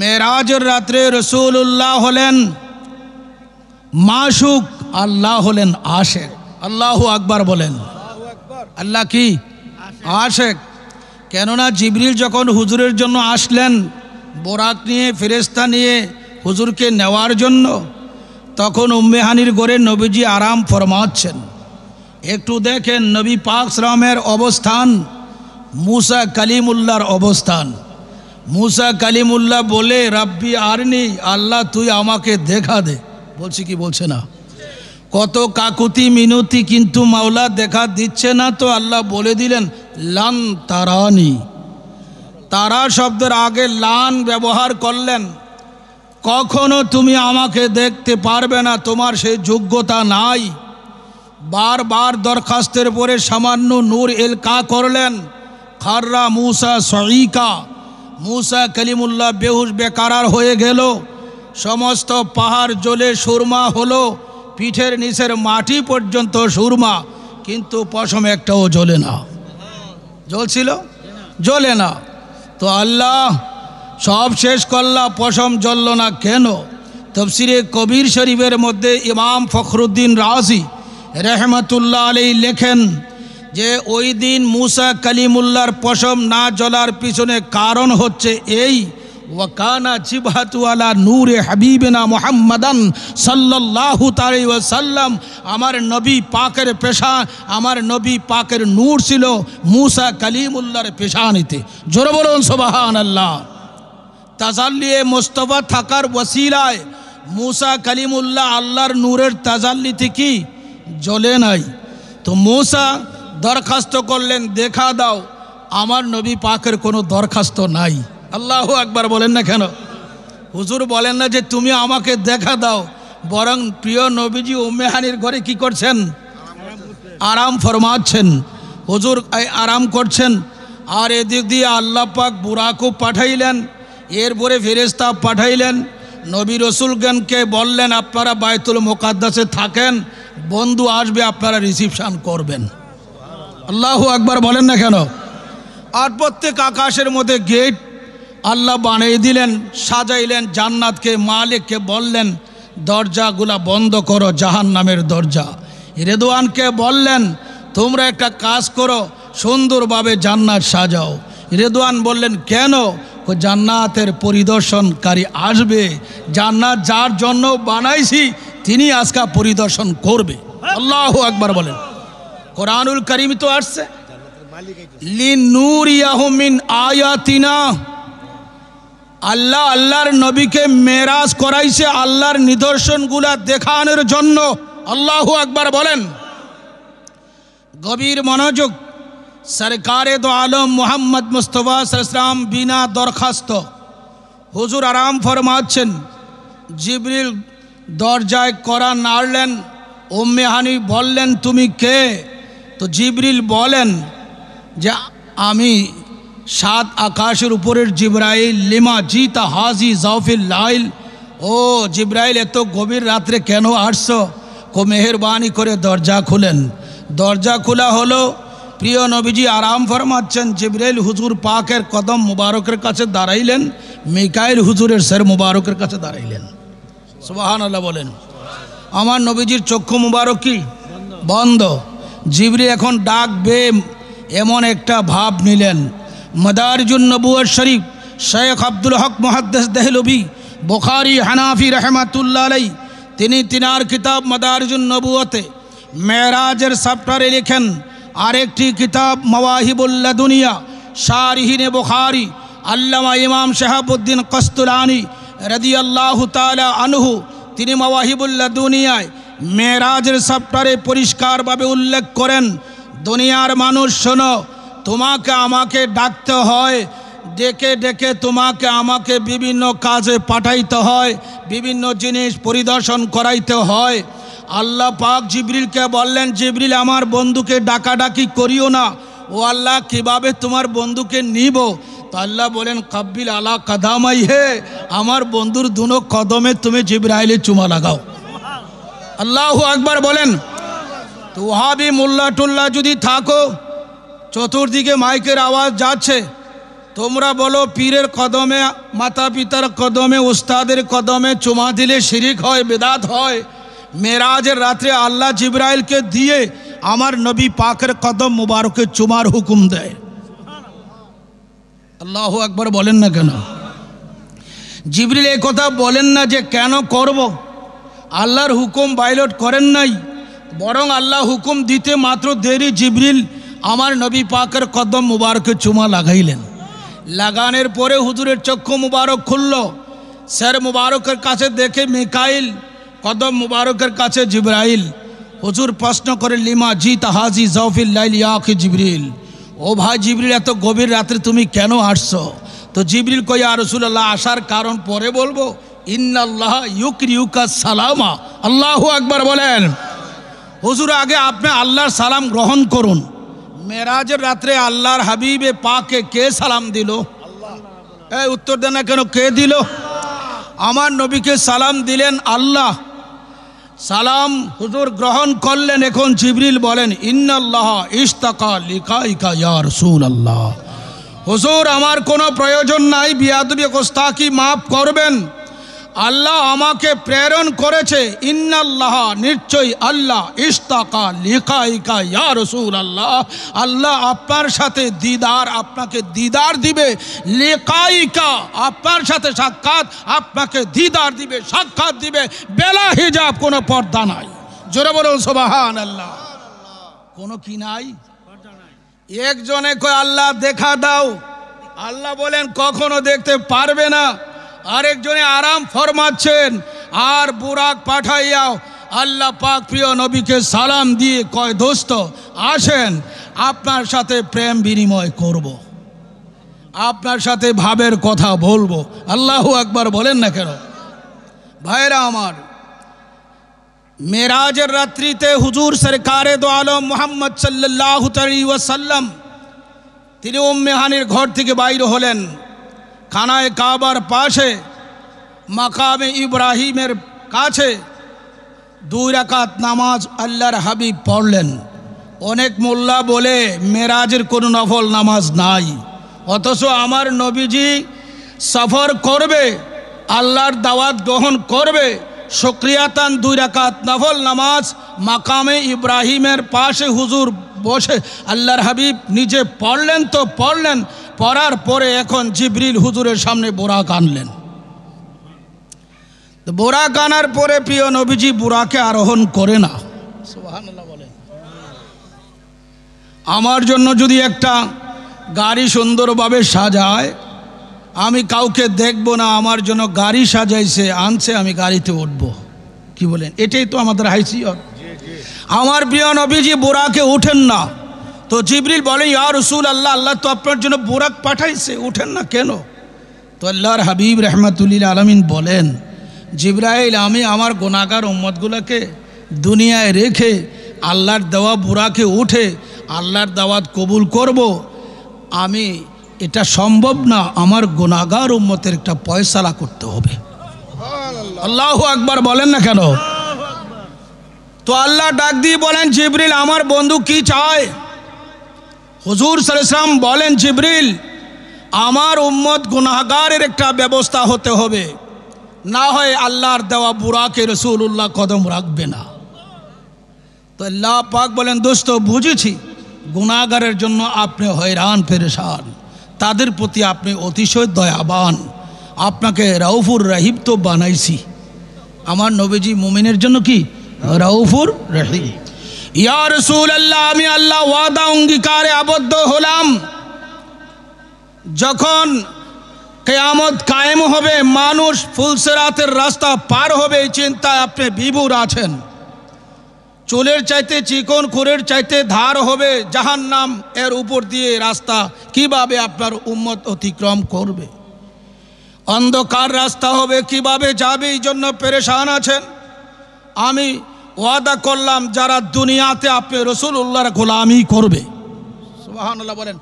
মেয়েরাজের রাত্রে রসুল্লাহ হলেন মাসুক আল্লাহ হলেন আশেক আল্লাহ আকবার বলেন আল্লাহ কি আশেক কেননা জিবরিল যখন হুজুরের জন্য আসলেন বোরাক নিয়ে ফেরেস্তা নিয়ে হুজুরকে নেওয়ার জন্য তখন উম্মেহানির গড়ে নবীজি আরাম ফরমাচ্ছেন একটু দেখেন নবী পাক শ্রমের অবস্থান মুসা কালিমুল্লার অবস্থান মুসা কালিমুল্লাহ বলে রাব্বি আরনি আল্লাহ তুই আমাকে দেখা দে বলছি কি বলছে না কত কাকুতি মিনতি কিন্তু মাওলা দেখা দিচ্ছে না তো আল্লাহ বলে দিলেন লান তারানি তারা শব্দের আগে লান ব্যবহার করলেন কখনো তুমি আমাকে দেখতে পারবে না তোমার সেই যোগ্যতা নাই বারবার দরখাস্তের পরে সামান্য নূর এলকা করলেন খাররা মুসা সহিকা মুসা কালিমুল্লাহ বেহুশ বেকারার হয়ে গেল সমস্ত পাহাড় জলে সুরমা হলো পিঠের নিচের মাটি পর্যন্ত সুরমা কিন্তু পশম একটাও জ্বলে না জ্বলছিল জ্বলে না তো আল্লাহ সব শেষ করলা পশম জ্বলল না কেন তফসিরে কবির শরীফের মধ্যে ইমাম ফখরুদ্দিন রাজি রেহমতুল্লাহ আলী লেখেন যে ওই দিন মুসা কালিমুল্লার পশম না জ্বলার পিছনে কারণ হচ্ছে এই ওয়াকানা জিবাহাতুয়ালা নূরে হাবিবেনা মোহাম্মদান সাল্লাহু তারি ওয়াসাল্লাম আমার নবী পাকের পেশা আমার নবী পাকের নূর ছিল মুসা কালিমুল্লার পেশানিতে জোর বলুন সোবাহান আল্লাহ তাজাল্লিয়ে মোস্তফা থাকার ওসিলায় মুসা কালিমুল্লাহ আল্লাহর নূরের তাজাল্লিতে কি জ্বলে নাই তো মূসা দরখাস্ত করলেন দেখা দাও আমার নবী পাকের কোনো দরখাস্ত নাই আল্লাহ একবার বলেন না কেন হুজুর বলেন না যে তুমি আমাকে দেখা দাও বরং প্রিয় নবীজি উম্মেহানির ঘরে কি করছেন আরাম ফরমাচ্ছেন হুজুর আরাম করছেন আর এদিক দিয়ে আল্লাহ পাক বুড়াকু পাঠাইলেন এরপরে ফেরেস্তা পাঠাইলেন নবী রসুলগণকে বললেন আপনারা বায়তুল মোকাদ্দাসে থাকেন বন্ধু আসবে আপনারা রিসিপশান করবেন আল্লাহ আকবার বলেন না কেন আর প্রত্যেক আকাশের মধ্যে গেট আল্লাহ বানিয়ে দিলেন সাজাইলেন জান্নাতকে মালিককে বললেন দরজাগুলা বন্ধ করো জাহান নামের দরজা রেদোয়ানকে বললেন তোমরা একটা কাজ করো সুন্দরভাবে জান্নাত সাজাও রেদোয়ান বললেন কেন জান্নাতের পরিদর্শনকারী আসবে জান্নাত যার জন্য বানাইছি তিনি আজকা পরিদর্শন করবে আল্লাহ আকবার বলেন কোরআনুল করিম তো আসছে আল্লাহ আল্লাহর নবীকে মেরাজ করাইছে আল্লাহর নিদর্শনগুলা দেখানোর জন্য আল্লাহ আকবর বলেন গভীর মনোযোগ সরকারে দো আলম মোহাম্মদ মুস্তফা বিনা দরখাস্ত হুজুর আরাম ফরমাচ্ছেন জিবরিল দরজায় করা নাড়লেন ওম্মেহানি বললেন তুমি কে তো জিবরিল বলেন যে আমি সাত আকাশের উপরের জিব্রাইল লিমা জিতা হাজি জাউফিল লাইল ও জিব্রাইল এত গভীর রাত্রে কেন আসছো কো মেহরবানি করে দরজা খুলেন দরজা খোলা হলো প্রিয় নবীজি আরাম ফরমাচ্ছেন জিব্রাইল হুজুর পাকের কদম মুবারকের কাছে দাঁড়াইলেন মিকাইল হুজুরের সের মুবারকের কাছে দাঁড়াইলেন সুবাহান আল্লাহ বলেন আমার নবীজির চক্ষু মুবারক কি বন্ধ জিবরি এখন ডাকবে এমন একটা ভাব নিলেন মদারজুন নবুয় শরীফ শেখ আব্দুল হক মহাদ্দেস দেহলবি বুখারি হানাফি রহমাতুল্লা আলাই তিনি তিনার কিতাব মদারজুন নবুয়তে মেরাজের সাপ্টারে লিখেন আরেকটি কিতাব মওয়াহিবুল্লা দুনিয়া শারহিনে বোখারি আল্লামা ইমাম শাহাবুদ্দিন কস্তুলানি আল্লাহ তালা আনহু তিনি মওয়াহিবুল্লা দুনিয়ায় মেয়েরাজের সাপ্টারে পরিষ্কারভাবে উল্লেখ করেন দুনিয়ার মানুষ শোনো তোমাকে আমাকে ডাকতে হয় ডেকে ডেকে তোমাকে আমাকে বিভিন্ন কাজে পাঠাইতে হয় বিভিন্ন জিনিস পরিদর্শন করাইতে হয় আল্লাহ পাক জিবরিলকে বললেন জিবরিল আমার বন্ধুকে ডাকাডাকি করিও না ও আল্লাহ কিভাবে তোমার বন্ধুকে নিব তো আল্লাহ বলেন কাব্বিল আলা কাদামাই হে আমার বন্ধুর দুনো কদমে তুমি জিব্রাইলে চুমা লাগাও আল্লাহ আকবার বলেন তো ওহাবি মোল্লা টোল্লা যদি থাকো চতুর্দিকে মাইকের আওয়াজ যাচ্ছে তোমরা বলো পীরের কদমে মাতা পিতার কদমে উস্তাদের কদমে চুমা দিলে শিরিক হয় বেদাত হয় মেরাজের রাত্রে আল্লাহ জিব্রাইলকে দিয়ে আমার নবী পাকের কদম মুবারকে চুমার হুকুম দেয় আল্লাহ একবার বলেন না কেন জিবরিল কথা বলেন না যে কেন করবো আল্লাহর হুকুম বাইলট করেন নাই বরং আল্লাহ হুকুম দিতে মাত্র দেরি জিবরিল আমার নবী পাকের কদম মুবারকে চুমা লাগাইলেন লাগানের পরে হুজুরের চক্ষু মুবারক খুলল স্যার মুবারকের কাছে দেখে মিকাইল কদম মুবারকের কাছে জিব্রাইল হুজুর প্রশ্ন করে লিমা জি তাহাজি জফিল্লাইল ইয়াকি জিবরিল ও ভাই জিবরিল এত গভীর রাত্রে তুমি কেন আসছো তো জিবরিল কইয়া রসুল্লাহ আসার কারণ পরে বলবো ইন্নাল্লাহ ইউকরিউকা সালামা আল্লাহ একবার বলেন হুজুর আগে আপনি আল্লাহর সালাম গ্রহণ করুন মেরাজের রাত্রে আল্লাহর হাবিবে পাকে কে সালাম দিল এই উত্তর দেন না কেন কে দিল আমার নবীকে সালাম দিলেন আল্লাহ সালাম হুজুর গ্রহণ করলেন এখন জিবরিল বলেন ইন্নাল্লাহ ইস্তাকা লিকাইকা ইয়ার রসুল আল্লাহ হুজুর আমার কোনো প্রয়োজন নাই বিয়াদবি কোস্তাকি মাফ করবেন আল্লাহ আমাকে প্রেরণ করেছে ইন্নাল্লাহ নিশ্চয়ই আল্লাহ ইস্তাকা লিকাইকা ইয়া রসুল আল্লাহ আল্লাহ আপনার সাথে দিদার আপনাকে দিদার দিবে লিকাইকা আপনার সাথে সাক্ষাৎ আপনাকে দিদার দিবে সাক্ষাৎ দিবে বেলা হিজাব কোনো পর্দা নাই জোরে বলুন সোবাহান আল্লাহ কোনো কি নাই একজনে কয় আল্লাহ দেখা দাও আল্লাহ বলেন কখনো দেখতে পারবে না আরেকজনে আরাম ফরমাচ্ছেন আর বুরাক পাঠাইয়াও আল্লাহ পাক প্রিয় নবীকে সালাম দিয়ে কয় দোস্ত আসেন আপনার সাথে প্রেম বিনিময় করব। আপনার সাথে ভাবের কথা বলবো আল্লাহ আকবার বলেন না কেন ভাইরা আমার মেরাজের রাত্রিতে হুজুর সরকারে দো আলম মোহাম্মদ সাল্লাহ তালি ওয়াসাল্লাম তিনি উম্মেহানির ঘর থেকে বাইর হলেন খানায় কাবার পাশে মাকামে ইব্রাহিমের কাছে দুই রাকাত নামাজ আল্লাহর হাবিব পড়লেন অনেক মোল্লা বলে মেরাজের কোনো নফল নামাজ নাই অথচ আমার নবীজি সফর করবে আল্লাহর দাওয়াত গ্রহণ করবে সক্রিয়াতান দুই রাকাত নফল নামাজ মাকামে ইব্রাহিমের পাশে হুজুর বসে আল্লাহর হাবিব নিজে পড়লেন তো পড়লেন পড়ার পরে এখন জিবরিল হুজুরের সামনে বোরা কানলেন বোরা কানার পরে প্রিয় নবীজি বোরাকে আরোহণ করে না আমার জন্য যদি একটা গাড়ি সুন্দরভাবে সাজায় আমি কাউকে দেখব না আমার জন্য গাড়ি সাজাইছে আনছে আমি গাড়িতে উঠব কি বলেন এটাই তো আমাদের হাইসিয়ত আমার প্রিয় নবীজি বোরাকে উঠেন না তো জিবরিল বলে ইয়া রসুল আল্লাহ আল্লাহ তো আপনার জন্য বোরাক পাঠাইছে উঠেন না কেন তো আল্লাহর হাবিব রহমাতুল্লিল আলমিন বলেন জিব্রাইল আমি আমার গোনাগার উম্মতগুলোকে দুনিয়ায় রেখে আল্লাহর দেওয়া বুড়াকে উঠে আল্লাহর দাওয়াত কবুল করব আমি এটা সম্ভব না আমার গুণাগার উম্মতের একটা পয়সালা করতে হবে আল্লাহ একবার বলেন না কেন তো আল্লাহ ডাক দিয়ে বলেন জিবরিল আমার বন্ধু কি চায় হুজুর সালাম বলেন জিবরিল আমার উম্মত গুনাগারের একটা ব্যবস্থা হতে হবে না হয় আল্লাহর দেওয়া বুড়াকে রসুল্লাহ কদম রাখবে না তো আল্লাহ পাক বলেন দোস্ত বুঝেছি গুনাগারের জন্য আপনি হয়রান ফেরেসান তাদের প্রতি আপনি অতিশয় দয়াবান আপনাকে রাউফুর রাহিব তো বানাইছি আমার নবীজি মুমিনের জন্য কি রাউফুর রাহিব ইয়া রসুল আল্লাহ আমি আল্লাহ ওয়াদা অঙ্গীকারে আবদ্ধ হলাম যখন কেয়ামত কায়েম হবে মানুষ ফুলসেরাতের রাস্তা পার হবে এই চিন্তায় আপনি বিভুর আছেন চুলের চাইতে চিকন খুরের চাইতে ধার হবে জাহান নাম এর উপর দিয়ে রাস্তা কিভাবে আপনার উম্মত অতিক্রম করবে অন্ধকার রাস্তা হবে কিভাবে যাবে এই জন্য পেরেশান আছেন আমি ওয়াদা করলাম যারা দুনিয়াতে আপনি রসুল উল্লাহর গোলামি করবে সুবাহান্লাহ বলেন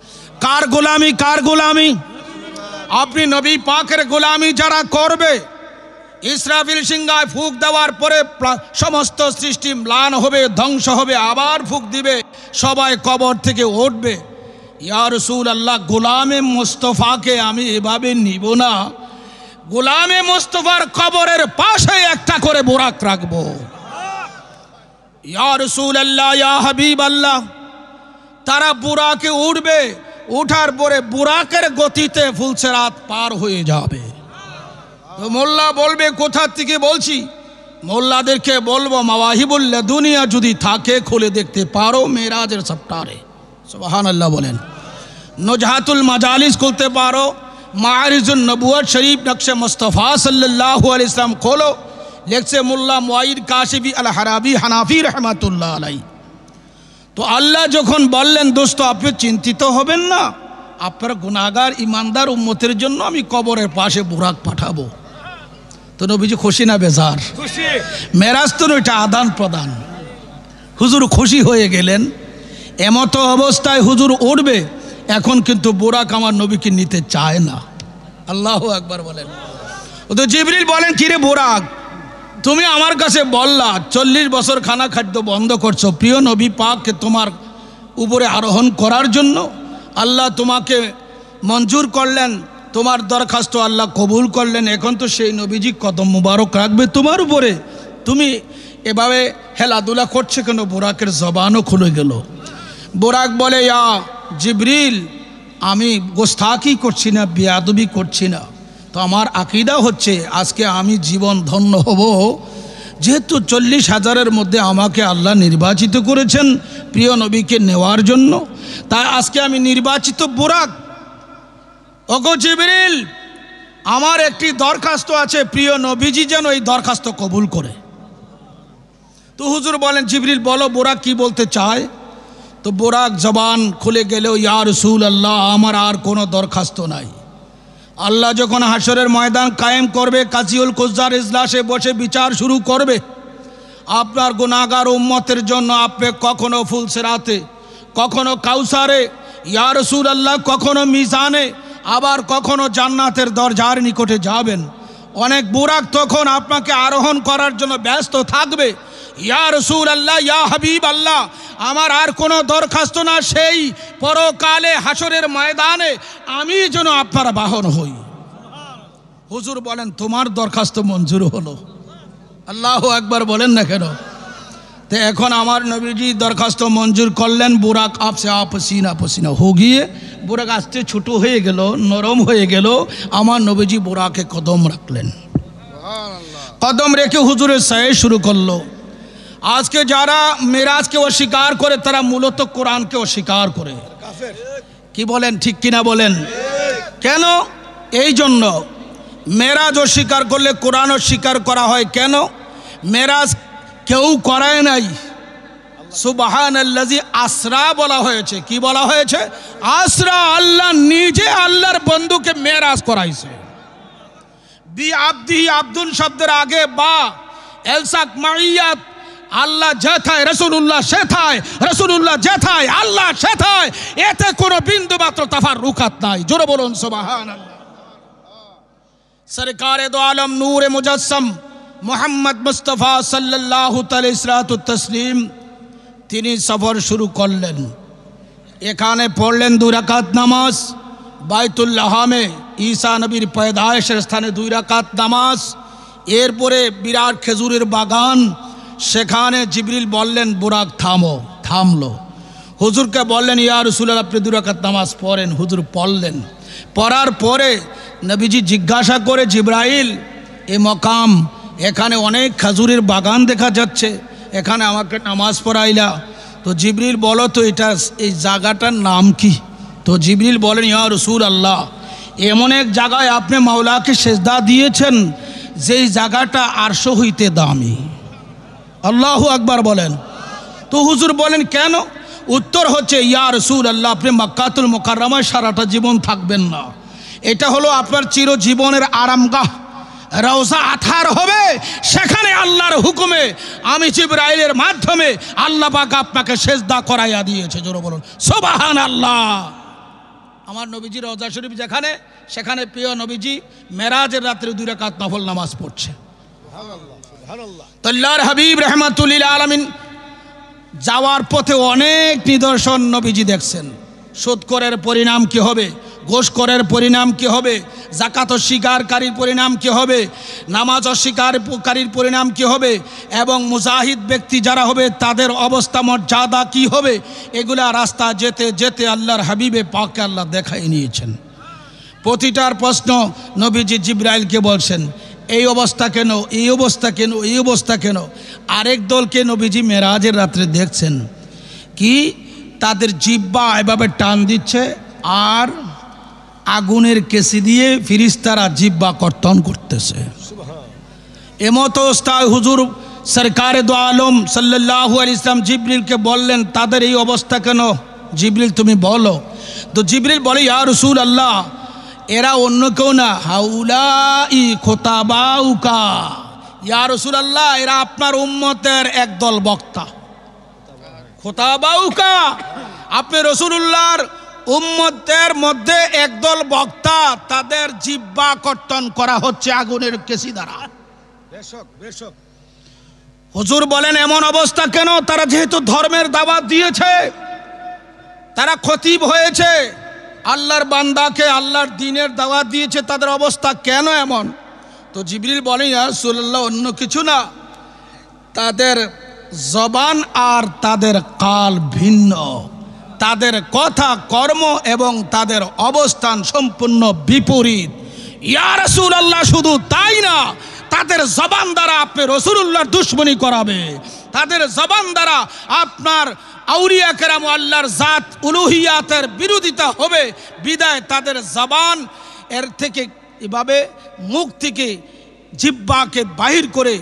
কার গোলামি কার গোলামি আপনি নবী পাখের গোলামি যারা করবে ইসরাফিল সিংহায় ফুক দেওয়ার পরে সমস্ত সৃষ্টি ম্লান হবে ধ্বংস হবে আবার ফুক দিবে সবাই কবর থেকে উঠবে ইয়ার রসুল আল্লাহ গোলামে মোস্তফাকে আমি এভাবে নিব না গোলামে মোস্তফার কবরের পাশে একটা করে বোরাক রাখবো ইয়ার রসুল আল্লাহ ইয়া হাবিব আল্লাহ তারা বুড়াকে উঠবে উঠার পরে বুড়াকের গতিতে ফুলসেরাত পার হয়ে যাবে তো মোল্লা বলবে কোথার থেকে বলছি মোল্লাদেরকে বলবো মাওয়াহিবুল্লা দুনিয়া যদি থাকে খুলে দেখতে পারো মেরাজের সপ্তাহে সুবাহান আল্লাহ বলেন নজাহাতুল মাজালিস খুলতে পারো মারিজুল নবুয় শরীফ নকশে মুস্তফা সাল্লাহ ইসলাম খোলো লেখছে মোল্লা মোয়াইদ কাশিবি আল হারাবি হানাফি রহমাতুল্লাহ আলাই তো আল্লাহ যখন বললেন দোস্ত আপনি চিন্তিত হবেন না আপনার গুণাগার ইমানদার উম্মতের জন্য আমি কবরের পাশে বুরাক পাঠাবো তো নবীজি খুশি না বেজার মেরাজ তো নইটা আদান প্রদান হুজুর খুশি হয়ে গেলেন এমত অবস্থায় হুজুর উঠবে এখন কিন্তু বোরাক আমার নবীকে নিতে চায় না আল্লাহ একবার বলেন ও তো জিবরিল বলেন কিরে বোরাক তুমি আমার কাছে বললা চল্লিশ বছর খানা খাদ্য বন্ধ করছো প্রিয় নবী পাককে তোমার উপরে আরোহণ করার জন্য আল্লাহ তোমাকে মঞ্জুর করলেন তোমার দরখাস্ত আল্লাহ কবুল করলেন এখন তো সেই নবীজি কদম মুবারক রাখবে তোমার উপরে তুমি এভাবে হেলাদুলা করছে কেন বোরাকের জবানও খুলে গেল বোরাক বলে ইয়া জিব্রিল আমি গোস্তাকি করছি না বিয়াদবি করছি না তো আমার আকিদা হচ্ছে আজকে আমি জীবন ধন্য হব যেহেতু চল্লিশ হাজারের মধ্যে আমাকে আল্লাহ নির্বাচিত করেছেন প্রিয় নবীকে নেওয়ার জন্য তাই আজকে আমি নির্বাচিত বোরাক ওগো জিবরিল আমার একটি দরখাস্ত আছে প্রিয় নবীজি যেন এই দরখাস্ত কবুল করে তো হুজুর বলেন জিবরিল বলো বোরাক কি বলতে চায় তো বোরাক জবান খুলে গেলেও ইয়া রসুল আল্লাহ আমার আর কোনো দরখাস্ত নাই আল্লাহ যখন হাসরের ময়দান কায়েম করবে কাজিউল কুজার ইজলাসে বসে বিচার শুরু করবে আপনার গুণাগার উম্মতের জন্য আপনি কখনো ফুলসেরাতে কখনো কাউসারে ইয়া রসুল আল্লাহ কখনো মিজানে আবার কখনো জান্নাতের দরজার নিকটে যাবেন অনেক বুরাক তখন আপনাকে আরোহণ করার জন্য ব্যস্ত থাকবে ইয়া রসুল আল্লাহ ইয়া হাবিব আল্লাহ আমার আর কোনো দরখাস্ত না সেই পরকালে হাসরের ময়দানে আমি যেন আপনার বাহন হই হুজুর বলেন তোমার দরখাস্ত মঞ্জুর হলো আল্লাহ একবার বলেন না কেন তো এখন আমার নবীজি দরখাস্ত মঞ্জুর করলেন বুরাক আপসে আপসিনা আপসিনা হো গিয়ে বোরাক আসতে ছোট হয়ে গেল নরম হয়ে গেল আমার নবীজি বোরাকে কদম রাখলেন কদম রেখে হুজুরের সায়ে শুরু করলো আজকে যারা মেরাজকে অস্বীকার করে তারা মূলত কোরআনকে অস্বীকার করে কি বলেন ঠিক কিনা বলেন কেন এই জন্য মেরাজ অস্বীকার করলে কোরআন অস্বীকার করা হয় কেন মেরাজ কেউ করায় নাই সুবাহানাল্লাজি আসরা বলা হয়েছে কি বলা হয়েছে আসরা আল্লাহ নিজে আল্লাহর বন্ধুকে মেয়েরাজ করাইছে বি আব্দি আব্দুল শব্দের আগে বা এলসাক মাইয়াত আল্লাহ যেথায় রসুল্লাহ সেথায় রসুল্লাহ যেথায় আল্লাহ সেথায় এতে কোনো বিন্দু মাত্র তাফার রুখাত নাই জোরে বলুন সুবাহান সরকারে দো আলম নূরে মুজাসম মোহাম্মদ মুস্তফা সাল্লাহ তসলিম তিনি সফর শুরু করলেন এখানে পড়লেন দুই রাকাত নামাজ বাইতুল্লাহামে ঈশা নবীর পয়দায়েশের স্থানে দুই রাকাত নামাজ এরপরে বিরাট খেজুরের বাগান সেখানে জিবরিল বললেন বুরাক থামো থামলো হুজুরকে বললেন ইয়া রসুল্লাহ আপনি দুই রাকাত নামাজ পড়েন হুজুর পড়লেন পড়ার পরে নবীজি জিজ্ঞাসা করে জিব্রাইল এ মকাম এখানে অনেক খাজুরের বাগান দেখা যাচ্ছে এখানে আমাকে নামাজ পড়াইলা তো জিবরিল বলো তো এটা এই জায়গাটার নাম কি তো জিবরিল বলেন ইয়া রসুল আল্লাহ এমন এক জায়গায় আপনি মাওলাকে সেজদা দিয়েছেন যেই জায়গাটা আরশো হইতে দামি আল্লাহ আকবার বলেন তো হুজুর বলেন কেন উত্তর হচ্ছে ইয়া রসুল আল্লাহ আপনি মাক্কাতুল মোকার সারাটা জীবন থাকবেন না এটা হলো আপনার চিরজীবনের আরামগাহ রওজা আথার হবে সেখানে আল্লাহর হুকুমে আমি জিব্রাইলের মাধ্যমে আল্লাহ পাক আপনাকে সেজদা করাইয়া দিয়েছে জোর বলুন সোবাহান আল্লাহ আমার নবীজি রওজা শরীফ যেখানে সেখানে প্রিয় নবীজি মেরাজের রাত্রে দুই রাকাত নফল নামাজ পড়ছে তল্লার হাবিব রহমাতুল্লিল আলমিন যাওয়ার পথে অনেক নিদর্শন নবীজি দেখছেন সুৎকরের পরিণাম কি হবে ঘোষকরের পরিণাম কি হবে জাকাত অস্বীকারীর পরিণাম কি হবে নামাজ অস্বীকারীর পরিণাম কি হবে এবং মুজাহিদ ব্যক্তি যারা হবে তাদের অবস্থা মর্যাদা কি হবে এগুলা রাস্তা যেতে যেতে আল্লাহর হাবিবে পাকে আল্লাহ দেখাই নিয়েছেন প্রতিটার প্রশ্ন নবীজি জিব্রাইলকে বলছেন এই অবস্থা কেন এই অবস্থা কেন এই অবস্থা কেন আরেক দলকে নবীজি মেরাজের রাত্রে দেখছেন কি তাদের জিব্বা এভাবে টান দিচ্ছে আর আগুনের কেসি দিয়ে ফিরিস্তারা জিব্বা কর্তন করতেছে এমত ওস্তাদ হুজুর সরকার দো আলম সাল্লাহ ইসলাম জিবরিলকে বললেন তাদের এই অবস্থা কেন জিবরিল তুমি বলো তো জিবরিল বলে ইয়া রসুল আল্লাহ এরা অন্য কেউ না হাউলা ই খোতাবাউকা ইয়া রসুল আল্লাহ এরা আপনার উম্মতের একদল বক্তা খোতাবাউকা আপনি রসুল্লাহর উম্মতের মধ্যে একদল বক্তা তাদের জিব্বা কর্তন করা হচ্ছে আগুনের কেসি দ্বারা হুজুর বলেন এমন অবস্থা কেন তারা যেহেতু ধর্মের দাবা দিয়েছে তারা খতিব হয়েছে আল্লাহর বান্দাকে আল্লাহর দিনের দাওয়া দিয়েছে তাদের অবস্থা কেন এমন তো জিবরিল বলে আর সুল্লাহ অন্য কিছু না তাদের জবান আর তাদের কাল ভিন্ন তাদের কথা কর্ম এবং তাদের অবস্থান সম্পূর্ণ বিপরীত ইয়া রসুল আল্লাহ শুধু তাই না তাদের জবান দ্বারা আপনি রসুল্লাহর দুশ্মনী করাবে তাদের জবান দ্বারা আপনার আউরিয়া কেরাম আল্লাহর জাত উলুহিয়াতের বিরোধিতা হবে বিদায় তাদের জবান এর থেকে এভাবে মুখ থেকে জিব্বাকে বাহির করে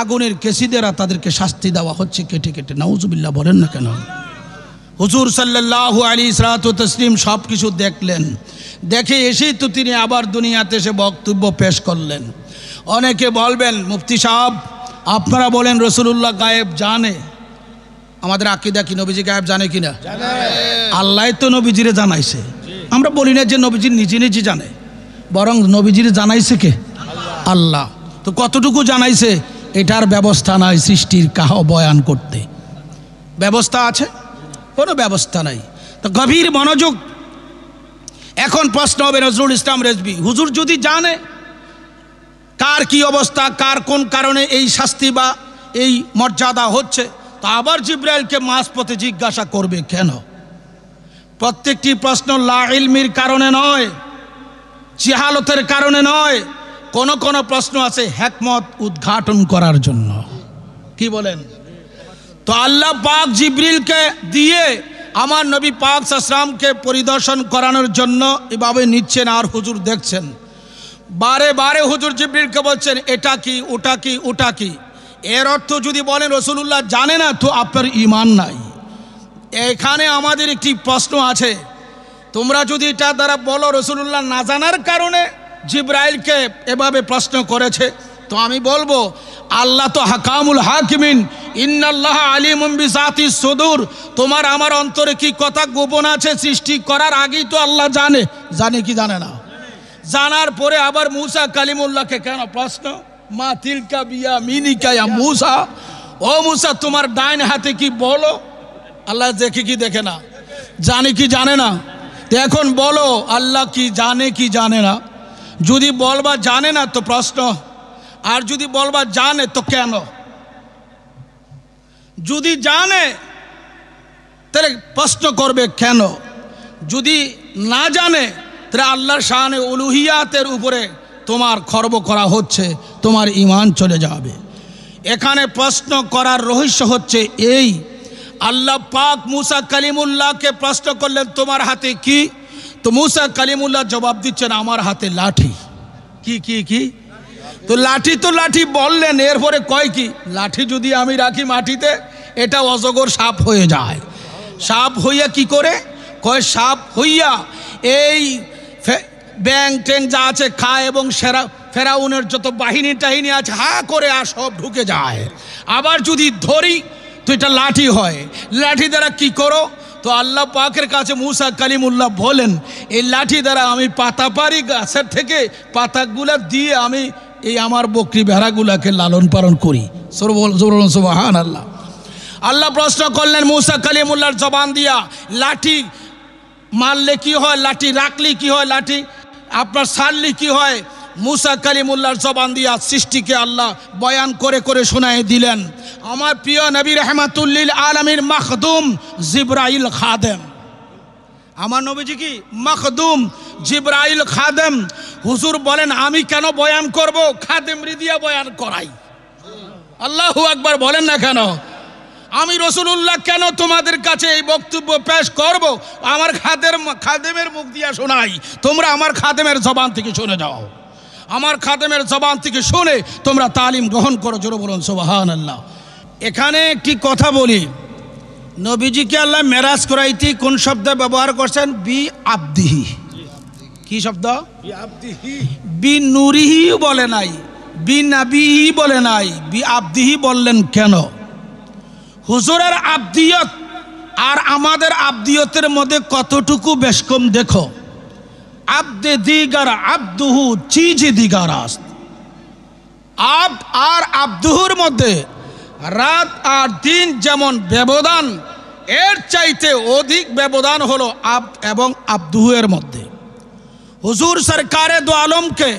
আগুনের কেসিদেরা তাদেরকে শাস্তি দেওয়া হচ্ছে কেটে কেটে নাউজুবিল্লাহ বলেন না কেন হুজুর সাল্লাহ আলী ইসরাত তসলিম সব কিছু দেখলেন দেখে এসেই তো তিনি আবার দুনিয়াতে এসে বক্তব্য পেশ করলেন অনেকে বলবেন মুফতি সাহেব আপনারা বলেন রসুল্লাহ গায়েব জানে আমাদের আকিদা কি নবীজি গায়েব জানে কি না আল্লাহ তো নবীজিরে জানাইছে আমরা বলি না যে নবীজি নিজে নিজে জানে বরং নবীজির জানাইছে কে আল্লাহ তো কতটুকু জানাইছে এটার ব্যবস্থা নাই সৃষ্টির কাহ বয়ান করতে ব্যবস্থা আছে কোনো ব্যবস্থা নাই তো গভীর মনোযোগ এখন প্রশ্ন হবে নজরুল ইসলাম রেজবি হুজুর যদি জানে কার কি অবস্থা কার কোন কারণে এই শাস্তি বা এই মর্যাদা হচ্ছে তা আবার জিব্রাইলকে মাঝপথে জিজ্ঞাসা করবে কেন প্রত্যেকটি প্রশ্ন লা ইলমির কারণে নয় চেহালতের কারণে নয় কোন কোন প্রশ্ন আছে হ্যাকমত উদ্ঘাটন করার জন্য কি বলেন তো আল্লাহ পাক জিবরিলকে দিয়ে আমার নবী পাক সাসরামকে পরিদর্শন করানোর জন্য এভাবে নিচ্ছেন আর হুজুর দেখছেন বারে বারে হুজুর জিবরিলকে বলছেন এটা কি ওটা কি ওটা কি এর অর্থ যদি বলেন রসুল্লাহ জানে না তো আপনার ইমান নাই এখানে আমাদের একটি প্রশ্ন আছে তোমরা যদি এটা দ্বারা বলো রসুল্লাহ না জানার কারণে জিব্রাইলকে এভাবে প্রশ্ন করেছে তো আমি বলবো আল্লাহ তো হাকামুল হাকিমিন ইন্নাল্লাহ আলিম বিজাতি সদুর তোমার আমার অন্তরে কি কথা গোপন আছে সৃষ্টি করার আগেই তো আল্লাহ জানে জানে কি জানে না জানার পরে আবার মূসা কালিমুল্লাহকে কেন প্রশ্ন মা তিলকা বিয়া মিনিকায়া মূসা ও মূসা তোমার ডাইন হাতে কি বলো আল্লাহ দেখে কি দেখে না জানে কি জানে না এখন বলো আল্লাহ কি জানে কি জানে না যদি বলবা জানে না তো প্রশ্ন আর যদি বলবা জানে তো কেন যদি জানে তাহলে প্রশ্ন করবে কেন যদি না জানে তাহলে আল্লাহর শাহানে উলুহিয়াতের উপরে তোমার খর্ব করা হচ্ছে তোমার ইমান চলে যাবে এখানে প্রশ্ন করার রহস্য হচ্ছে এই আল্লাহ পাক মুসা কালিমুল্লাহকে প্রশ্ন করলেন তোমার হাতে কি তো মুসা কালিমুল্লাহ জবাব দিচ্ছেন আমার হাতে লাঠি কি কি কি তো লাঠি তো লাঠি বললেন এরপরে কয় কি লাঠি যদি আমি রাখি মাটিতে এটা অজগর সাপ হয়ে যায় সাপ হইয়া কি করে কয় সাপ হইয়া এই ব্যাং ট্যাং যা আছে খায় এবং সেরা ফেরাউনের যত বাহিনী টাহিনী আছে হা করে আর সব ঢুকে যায় আবার যদি ধরি তো এটা লাঠি হয় লাঠি দ্বারা কি করো তো আল্লাহ পাকের কাছে মুসা কালিমুল্লাহ বলেন এই লাঠি দ্বারা আমি পাতা পারি গাছের থেকে পাতাগুলা দিয়ে আমি এই আমার বকরি ভেড়াগুলাকে লালন পালন করি সোবাহান আল্লাহ আল্লাহ প্রশ্ন করলেন মুসা কালিমুল্লার জবান দিয়া লাঠি মারলে কি হয় লাঠি রাখলে কি হয় লাঠি আপনার সারলে কি হয় মুসা কালিমুল্লার জবান দিয়া সৃষ্টিকে আল্লাহ বয়ান করে করে শোনাই দিলেন আমার প্রিয় নবী রহমাতুল্লিল আলমীর মাখদুম জিব্রাইল খাদেম আমার নবীজি কি মখদুম জিব্রাইল খাদেম হুজুর বলেন আমি কেন বয়ান করব খাদেম রিদিয়া বয়ান করাই আল্লাহু আকবার বলেন না কেন আমি রসুল্লাহ কেন তোমাদের কাছে এই বক্তব্য পেশ করব আমার খাদের খাদেমের মুখ দিয়া শোনাই তোমরা আমার খাদেমের জবান থেকে শুনে যাও আমার খাদেমের জবান থেকে শুনে তোমরা তালিম গ্রহণ করো জোর বলুন সোবাহান আল্লাহ এখানে একটি কথা বলি নবীজিকে আল্লাহ মেরাজ করাইতে কোন শব্দ ব্যবহার করছেন বি আব্দিহি কি শব্দ বি নুরিহি বলে নাই বি নাবিহি বলে নাই বি আব্দিহি বললেন কেন হুজুরের আব্দিয়ত আর আমাদের আব্দিয়তের মধ্যে কতটুকু বেশ কম দেখো আব্দে দিগার আব্দুহু চিজি দিগার আস্ত আব আর আব্দুহুর মধ্যে রাত আর দিন যেমন ব্যবধান এর চাইতে অধিক ব্যবধান হলো আব এবং আব্দুহের মধ্যে হুজুর সরকারে দু আলমকে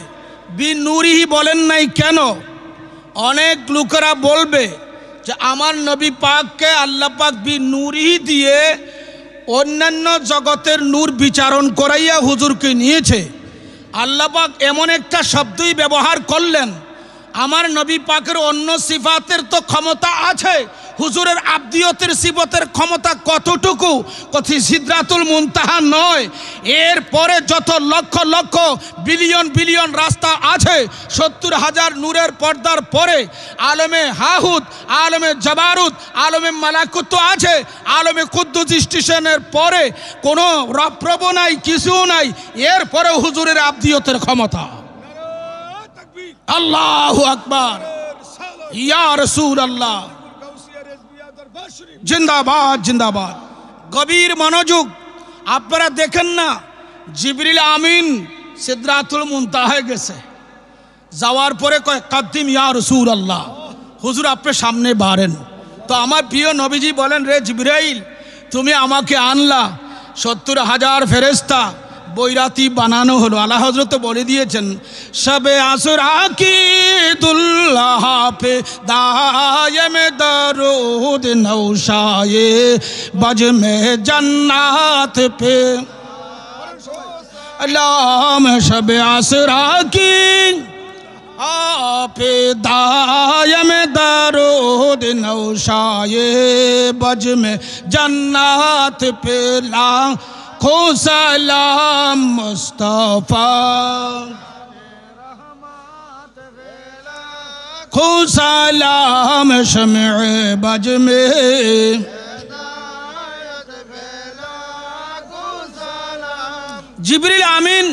নুরিহি বলেন নাই কেন অনেক লোকেরা বলবে যে আমার নবী পাককে আল্লাহ পাক নুরিহি দিয়ে অন্যান্য জগতের নূর বিচারণ করাইয়া হুজুরকে নিয়েছে আল্লাপাক এমন একটা শব্দই ব্যবহার করলেন আমার নবী পাকের অন্য সিফাতের তো ক্ষমতা আছে হুজুরের আব্দিয়তের সিবতের ক্ষমতা কতটুকু কথি সিদ্রাতুল মুনতাহা নয় এর পরে যত লক্ষ লক্ষ বিলিয়ন বিলিয়ন রাস্তা আছে সত্তর হাজার নূরের পর্দার পরে আলমে হাহুদ আলমে জবারুদ আলমে মালাকুত আছে আলমে কুদ্দুজ স্টেশনের পরে কোনো রপ্রব নাই কিছু নাই পরে হুজুরের আব্দিয়তের ক্ষমতা আল্লাহ আকবর ইয়া আল্লাহ জিন্দাবাদ জিন্দাবাদ গভীর মনোযোগ আপনারা দেখেন না জিবরিল আমিন সিদ্ধাতুল হয়ে গেছে যাওয়ার পরে কয় কাদ্দিম ইয়া রসুল আল্লাহ হুজুর আপনি সামনে বাড়েন তো আমার প্রিয় নবীজি বলেন রে জিবরাইল তুমি আমাকে আনলা সত্তর হাজার ফেরেস্তা বৈরাতি বানানো হলো আল্লাহ হজরত বলে দিয়েছেন সবে আসুর আকি দুল্লাহাফে দায়মে দারুদ নৌশায়ে বজমে জন্নাত পে আল্লাহ সবে আসুর আকি آپ دائم درود نوشائے بج میں جنات پہ لا लाखों सलाम मुस्तफ़ा सलाम शम बज में जिब्रिल आमीन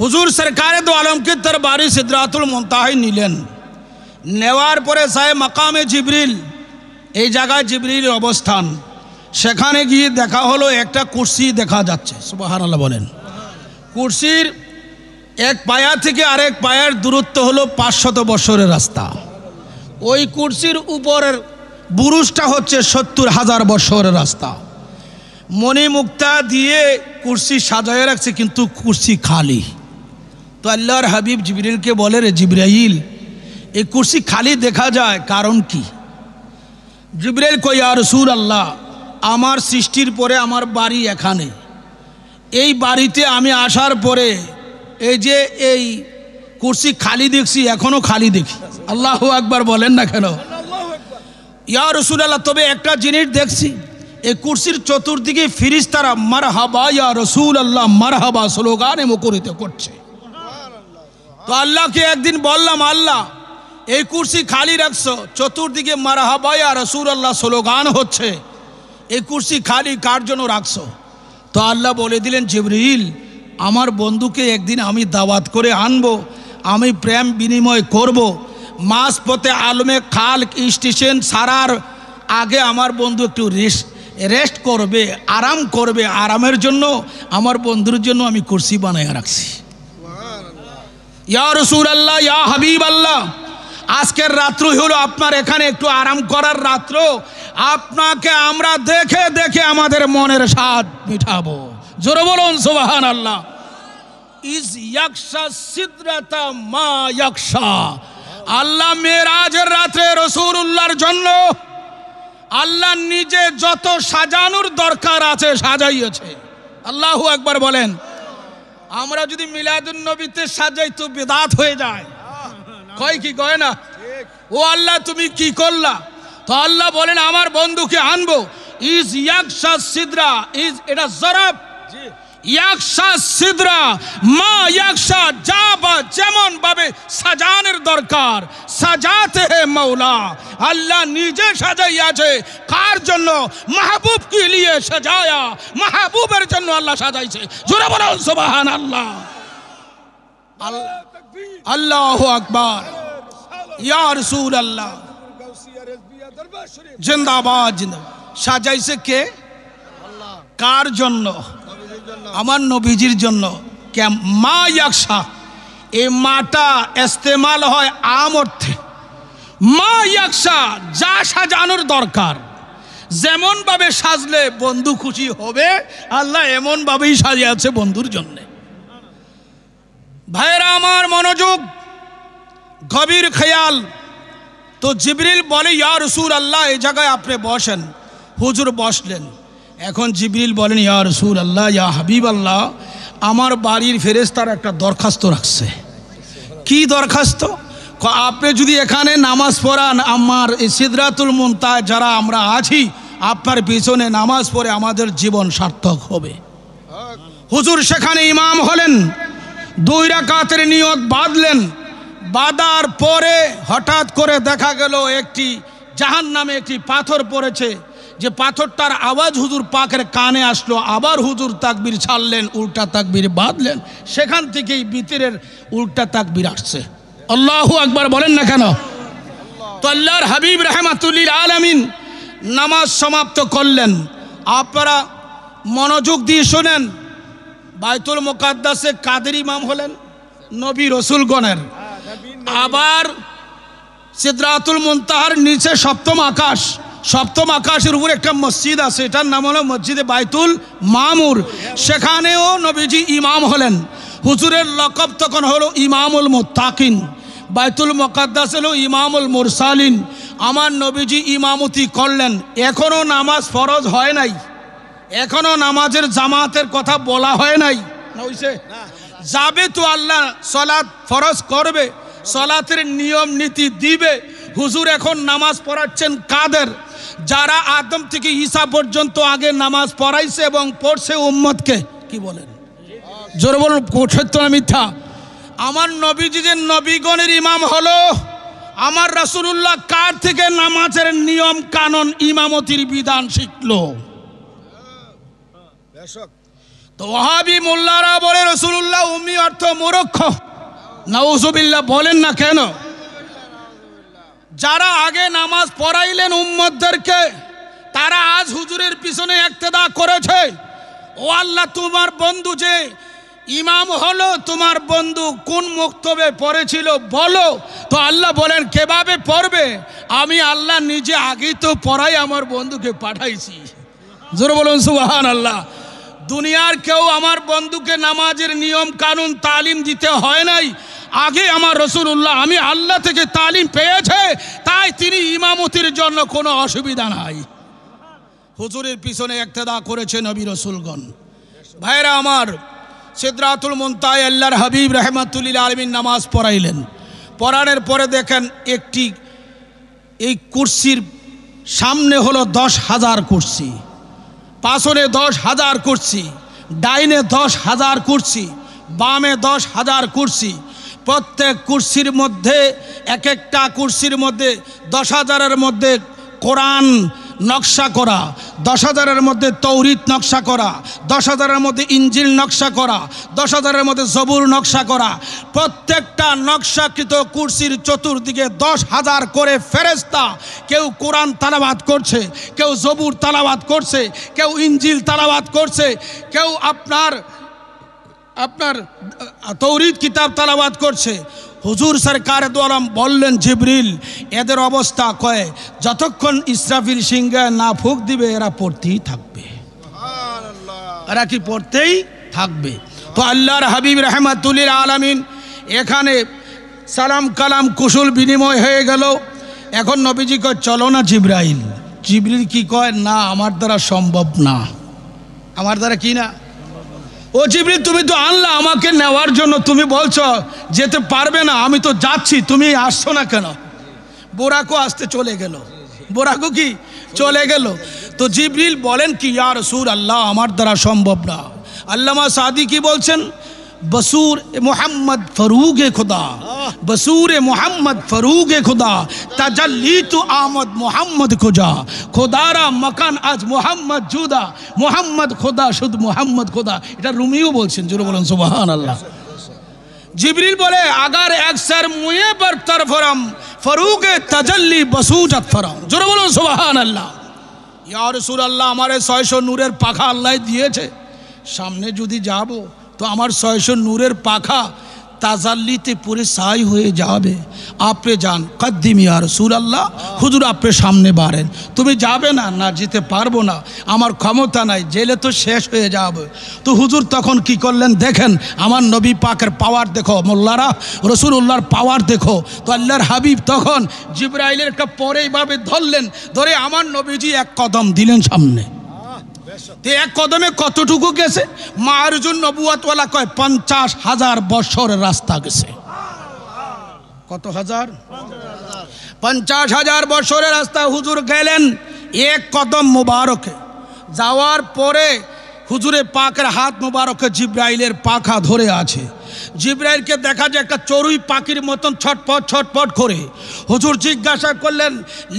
हुजूर सरकार दो आलम के दरबारी सिद्धरातुल सिदरातुलमतहा नीलेन नेवार পরে সাহেব মাকামে জিবরিল এই जगह জিবরিলের अवस्थान সেখানে গিয়ে দেখা হলো একটা কুর্সি দেখা যাচ্ছে সুবাহার আল্লাহ বলেন কুর্সির এক পায়া থেকে আরেক পায়ার দূরত্ব হলো পাঁচশত বছরের রাস্তা ওই কুর্সির উপরের বুরুষটা হচ্ছে সত্তর হাজার বছরের রাস্তা মণিমুক্তা দিয়ে কুর্সি সাজায় রাখছে কিন্তু কুর্সি খালি তো আল্লাহর হাবিব জিবরিলকে বলে রে জিব্রাইল এই কুর্সি খালি দেখা যায় কারণ কি জিব্রাইল কই আর রসুল আল্লাহ আমার সৃষ্টির পরে আমার বাড়ি এখানে এই বাড়িতে আমি আসার পরে এই যে এই কুর্সি খালি দেখছি এখনও খালি দেখি আল্লাহ একবার বলেন না কেন ইয়া রসুল আল্লাহ তবে একটা জিনিস দেখছি এই কুর্সির চতুর্দিকে ফিরিস তারা মার হাবা ইয়া রসুল আল্লাহ মার হাবা স্লোগানে মুখরিত করছে তো আল্লাহকে একদিন বললাম আল্লাহ এই কুর্সি খালি রাখছো চতুর্দিকে মারাহাবাই আর রসুল আল্লাহ স্লোগান হচ্ছে এই কুর্সি খালি কার জন্য রাখছো তো আল্লাহ বলে দিলেন জিবরিল আমার বন্ধুকে একদিন আমি দাওয়াত করে আনব আমি প্রেম বিনিময় করব মাস পথে আলমে খাল স্টেশন সারার আগে আমার বন্ধু একটু রেস্ট রেস্ট করবে আরাম করবে আরামের জন্য আমার বন্ধুর জন্য আমি কুর্সি বানায় রাখছি ইয়া রসুল আল্লাহ ইয়া হাবিব আল্লাহ আজকের রাত্র হলো আপনার এখানে একটু আরাম করার রাত্র আপনাকে আমরা দেখে দেখে আমাদের মনের স্বাদ মিঠাবো জোরে বলুন সুবাহান আল্লাহ ইজ ইয়াকশা সিদ্রাতা মা ইয়াকশা আল্লাহ মেয়েরাজের রাত্রে রসুরুল্লাহর জন্য আল্লাহ নিজে যত সাজানোর দরকার আছে সাজাইয়েছে আল্লাহ একবার বলেন আমরা যদি মিলাদুল নবীতে সাজাই তো বেদাত হয়ে যায় কয় কি কয় না ও আল্লাহ তুমি কি করলা তো আল্লাহ বলেন আমার বন্ধুকে আনবো ইজ ইয়াকশা সিদরা ইজ এটা জরব ইয়াকশা সিদ্রা মা ইয়াকশা যা যেমন ভাবে সাজানের দরকার সাজাতে হে মৌলা আল্লাহ নিজে সাজাইয়াছে কার জন্য মাহবুব কি লিয়ে সাজায়া মাহবুবের জন্য আল্লাহ সাজাইছে জোরে বলো সুবাহান আল্লাহ আল্লাহ আল্লাহ আকবর ইয়ার সুর আল্লাহ জিন্দাবাদ সাজাইছে কে কার জন্য আমার নবীজির জন্য কে মা ইয়াকশা এই মাটা ইস্তেমাল হয় আম অর্থে মা ইয়াকশা যা সাজানোর দরকার যেমনভাবে সাজলে বন্ধু খুশি হবে আল্লাহ এমনভাবেই সাজিয়েছে বন্ধুর জন্যে ভাইরা আমার মনোযোগ গভীর খেয়াল তো জিবরিল বলে ইয়া রসুল আল্লাহ এই জায়গায় আপনি বসেন হুজুর বসলেন এখন জিবরিল বলেন ইয়া রসুল আল্লাহ ইয়া হাবিব আল্লাহ আমার বাড়ির ফেরেস্তার একটা দরখাস্ত রাখছে কি দরখাস্ত আপনি যদি এখানে নামাজ পড়ান আমার সিদ্ধাতুল মুমতায় যারা আমরা আছি আপনার পিছনে নামাজ পড়ে আমাদের জীবন সার্থক হবে হুজুর সেখানে ইমাম হলেন দুই রাকাতের নিয়ত বাঁধলেন বাঁধার পরে হঠাৎ করে দেখা গেল একটি জাহান নামে একটি পাথর পড়েছে যে পাথরটার আওয়াজ হুজুর পাকের কানে আসলো আবার হুজুর তাকবির ছাড়লেন উল্টা তাকবির বাঁধলেন সেখান থেকেই বিতিরের উল্টা তাকবির আসছে আল্লাহ আকবার বলেন না কেন তো আল্লাহর হাবিব রাহমাতুল্লিল আলমিন নামাজ সমাপ্ত করলেন আপনারা মনোযোগ দিয়ে শোনেন বাইতুল মোকাদ্দাসে কাদের ইমাম হলেন নবী রসুলগণের আবার সিদ্রাতুল মুনতাহার নিচে সপ্তম আকাশ সপ্তম আকাশের উপর একটা মসজিদ আছে এটার নাম হলো মসজিদে বাইতুল মামুর সেখানেও নবীজি ইমাম হলেন হুজুরের লকব তখন হলো ইমামুল মোত্তাকিন বাইতুল মোকাদ্দাস হলো ইমামুল মুরসালিন আমার নবীজি ইমামতি করলেন এখনও নামাজ ফরজ হয় নাই এখনো নামাজের জামাতের কথা বলা হয় নাই যাবে তো আল্লাহ সলাৎ ফরজ করবে সলাতের নিয়ম নীতি দিবে হুজুর এখন নামাজ পড়াচ্ছেন কাদের যারা আদম থেকে ঈশা পর্যন্ত আগে নামাজ পড়াইছে এবং পড়ছে উম্মদকে কি বলেন জোর বলুন সত্য মিথ্যা আমার নবীজি যে নবীগণের ইমাম হলো আমার রাসুলুল্লাহ কার থেকে নামাজের নিয়ম কানুন ইমামতির বিধান শিখলো তো মোল্লারা বলে রসুল্লাহ উম্মি অর্থ মুরক্ষ নাউজুবিল্লা বলেন না কেন যারা আগে নামাজ পড়াইলেন উম্মদদেরকে তারা আজ হুজুরের পিছনে একতেদা করেছে ও আল্লাহ তোমার বন্ধু যে ইমাম হলো তোমার বন্ধু কোন মুক্তবে পড়েছিল বলো তো আল্লাহ বলেন কেভাবে পড়বে আমি আল্লাহ নিজে আগেই তো পড়াই আমার বন্ধুকে পাঠাইছি জোর বলুন সুবাহান আল্লাহ দুনিয়ার কেউ আমার বন্ধুকে নামাজের নিয়ম কানুন তালিম দিতে হয় নাই আগে আমার রসুল্লাহ আমি আল্লাহ থেকে তালিম পেয়েছে তাই তিনি ইমামতির জন্য কোনো অসুবিধা নাই হুজুরের পিছনে দা করেছে নবী রসুলগণ ভাইরা আমার সিদ্রাতুল মন্তায় আল্লাহর হাবিব রহমাতুল্লিল আলমিন নামাজ পড়াইলেন পড়ানোর পরে দেখেন একটি এই কুর্সির সামনে হলো দশ হাজার কুর্সি পাশনে দশ হাজার কুরসি ডাইনে দশ হাজার কুরসি বামে দশ হাজার কুরসি প্রত্যেক কুরসির মধ্যে এক একটা কুরসির মধ্যে দশ হাজারের মধ্যে কোরআন নকশা করা দশ হাজারের মধ্যে তৌরিত নকশা করা দশ হাজারের মধ্যে ইঞ্জিল নকশা করা দশ হাজারের মধ্যে জবুর নকশা করা প্রত্যেকটা নকশাকৃত কুর্সির চতুর্দিকে দশ হাজার করে ফেরেস্তা কেউ কোরআন তালাবাদ করছে কেউ জবুর তালাবাদ করছে কেউ ইঞ্জিল তালাবাদ করছে কেউ আপনার আপনার তৌরিদ কিতাব তালাবাদ করছে হুজুর সরকার দোয়ালাম বললেন জিবরিল এদের অবস্থা কয়ে যতক্ষণ ইসরাফিল সিংহে না ফুক দিবে এরা পড়তেই থাকবে এরা কি পড়তেই থাকবে তো আল্লাহর হাবিব রহমাতুল্লিল আলমিন এখানে সালাম কালাম কুশল বিনিময় হয়ে গেল এখন নবীজি কয় চলো না জিব্রাইল জিবরিল কি কয় না আমার দ্বারা সম্ভব না আমার দ্বারা কি না ও জিবরিল তুমি তো আনলা আমাকে নেওয়ার জন্য তুমি বলছো যেতে পারবে না আমি তো যাচ্ছি তুমি আসছো না কেন বোরাকো আসতে চলে গেল বোরাকো কি চলে গেল তো জিবরিল বলেন কি আর সুর আল্লাহ আমার দ্বারা সম্ভব না আল্লামা সাদি কি বলছেন বসুর মোহাম্মদ फरूग খুদা বসুর মোহাম্মদ फरूग খুদা তাজল্লি তু আহমদ মোহাম্মদ খুজা খুদারা মকান আজ মোহাম্মদ জুদা মোহাম্মদ খোদা শুধু মোহাম্মদ খোদা এটা রুমিও বলছেন জুরু বলেন সুবাহান আল্লাহ জিবরিল বলে আগার এক স্যার মুয়ে পর তর ফরম ফরুকে বসু বসুজাত ফরম জুরু বলুন সুবাহান আল্লাহ ইয়া রসুল আল্লাহ ছয়শো নূরের পাখা আল্লাহ দিয়েছে সামনে যদি যাবো তো আমার ছয়শো নূরের পাখা তাজাল্লিতে পুরে সাই হয়ে যাবে আপনি যান কাদ্দিমি আর সুর আল্লাহ হুজুর আপনি সামনে বাড়েন তুমি যাবে না না যেতে পারবো না আমার ক্ষমতা নাই জেলে তো শেষ হয়ে যাবে তো হুজুর তখন কি করলেন দেখেন আমার নবী পাকের পাওয়ার দেখো মোল্লারা রসুল উল্লাহর পাওয়ার দেখো তো আল্লাহর হাবিব তখন জিব্রাইলের একটা পরে ধরলেন ধরে আমার নবীজি এক কদম দিলেন সামনে এক কদমে কতটুকু গেছে মারজুন নবুয়াতওয়ালা কয় পঞ্চাশ হাজার বছর রাস্তা গেছে কত হাজার পঞ্চাশ হাজার বছরের রাস্তা হুজুর গেলেন এক কদম মুবারকে যাওয়ার পরে হুজুরে পাকের হাত মুবারকে জিব্রাইলের পাখা ধরে আছে জিব্রাইলকে দেখা যায় একটা চড়ুই পাখির মতন ছটপট ছটপট করে হুজুর জিজ্ঞাসা করলেন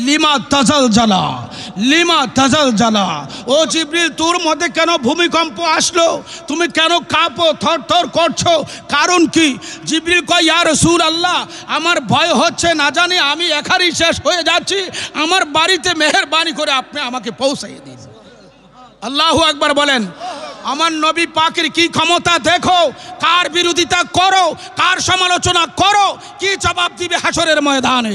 লিমা তাজাল জালা লিমা তাজাল জালা ও জিব্রিল তোর মধ্যে কেন ভূমিকম্প আসলো তুমি কেন কাঁপো থর থর করছো কারণ কি জিব্রিল কয় ইয়া সুর আল্লাহ আমার ভয় হচ্ছে না জানি আমি একারই শেষ হয়ে যাচ্ছি আমার বাড়িতে মেহরবানি করে আপনি আমাকে পৌঁছাই দিন আল্লাহু একবার বলেন আমার নবী পাকের কি ক্ষমতা দেখো কার বিরোধিতা করো কার সমালোচনা করো কি জবাব দিবে হাসরের ময়দানে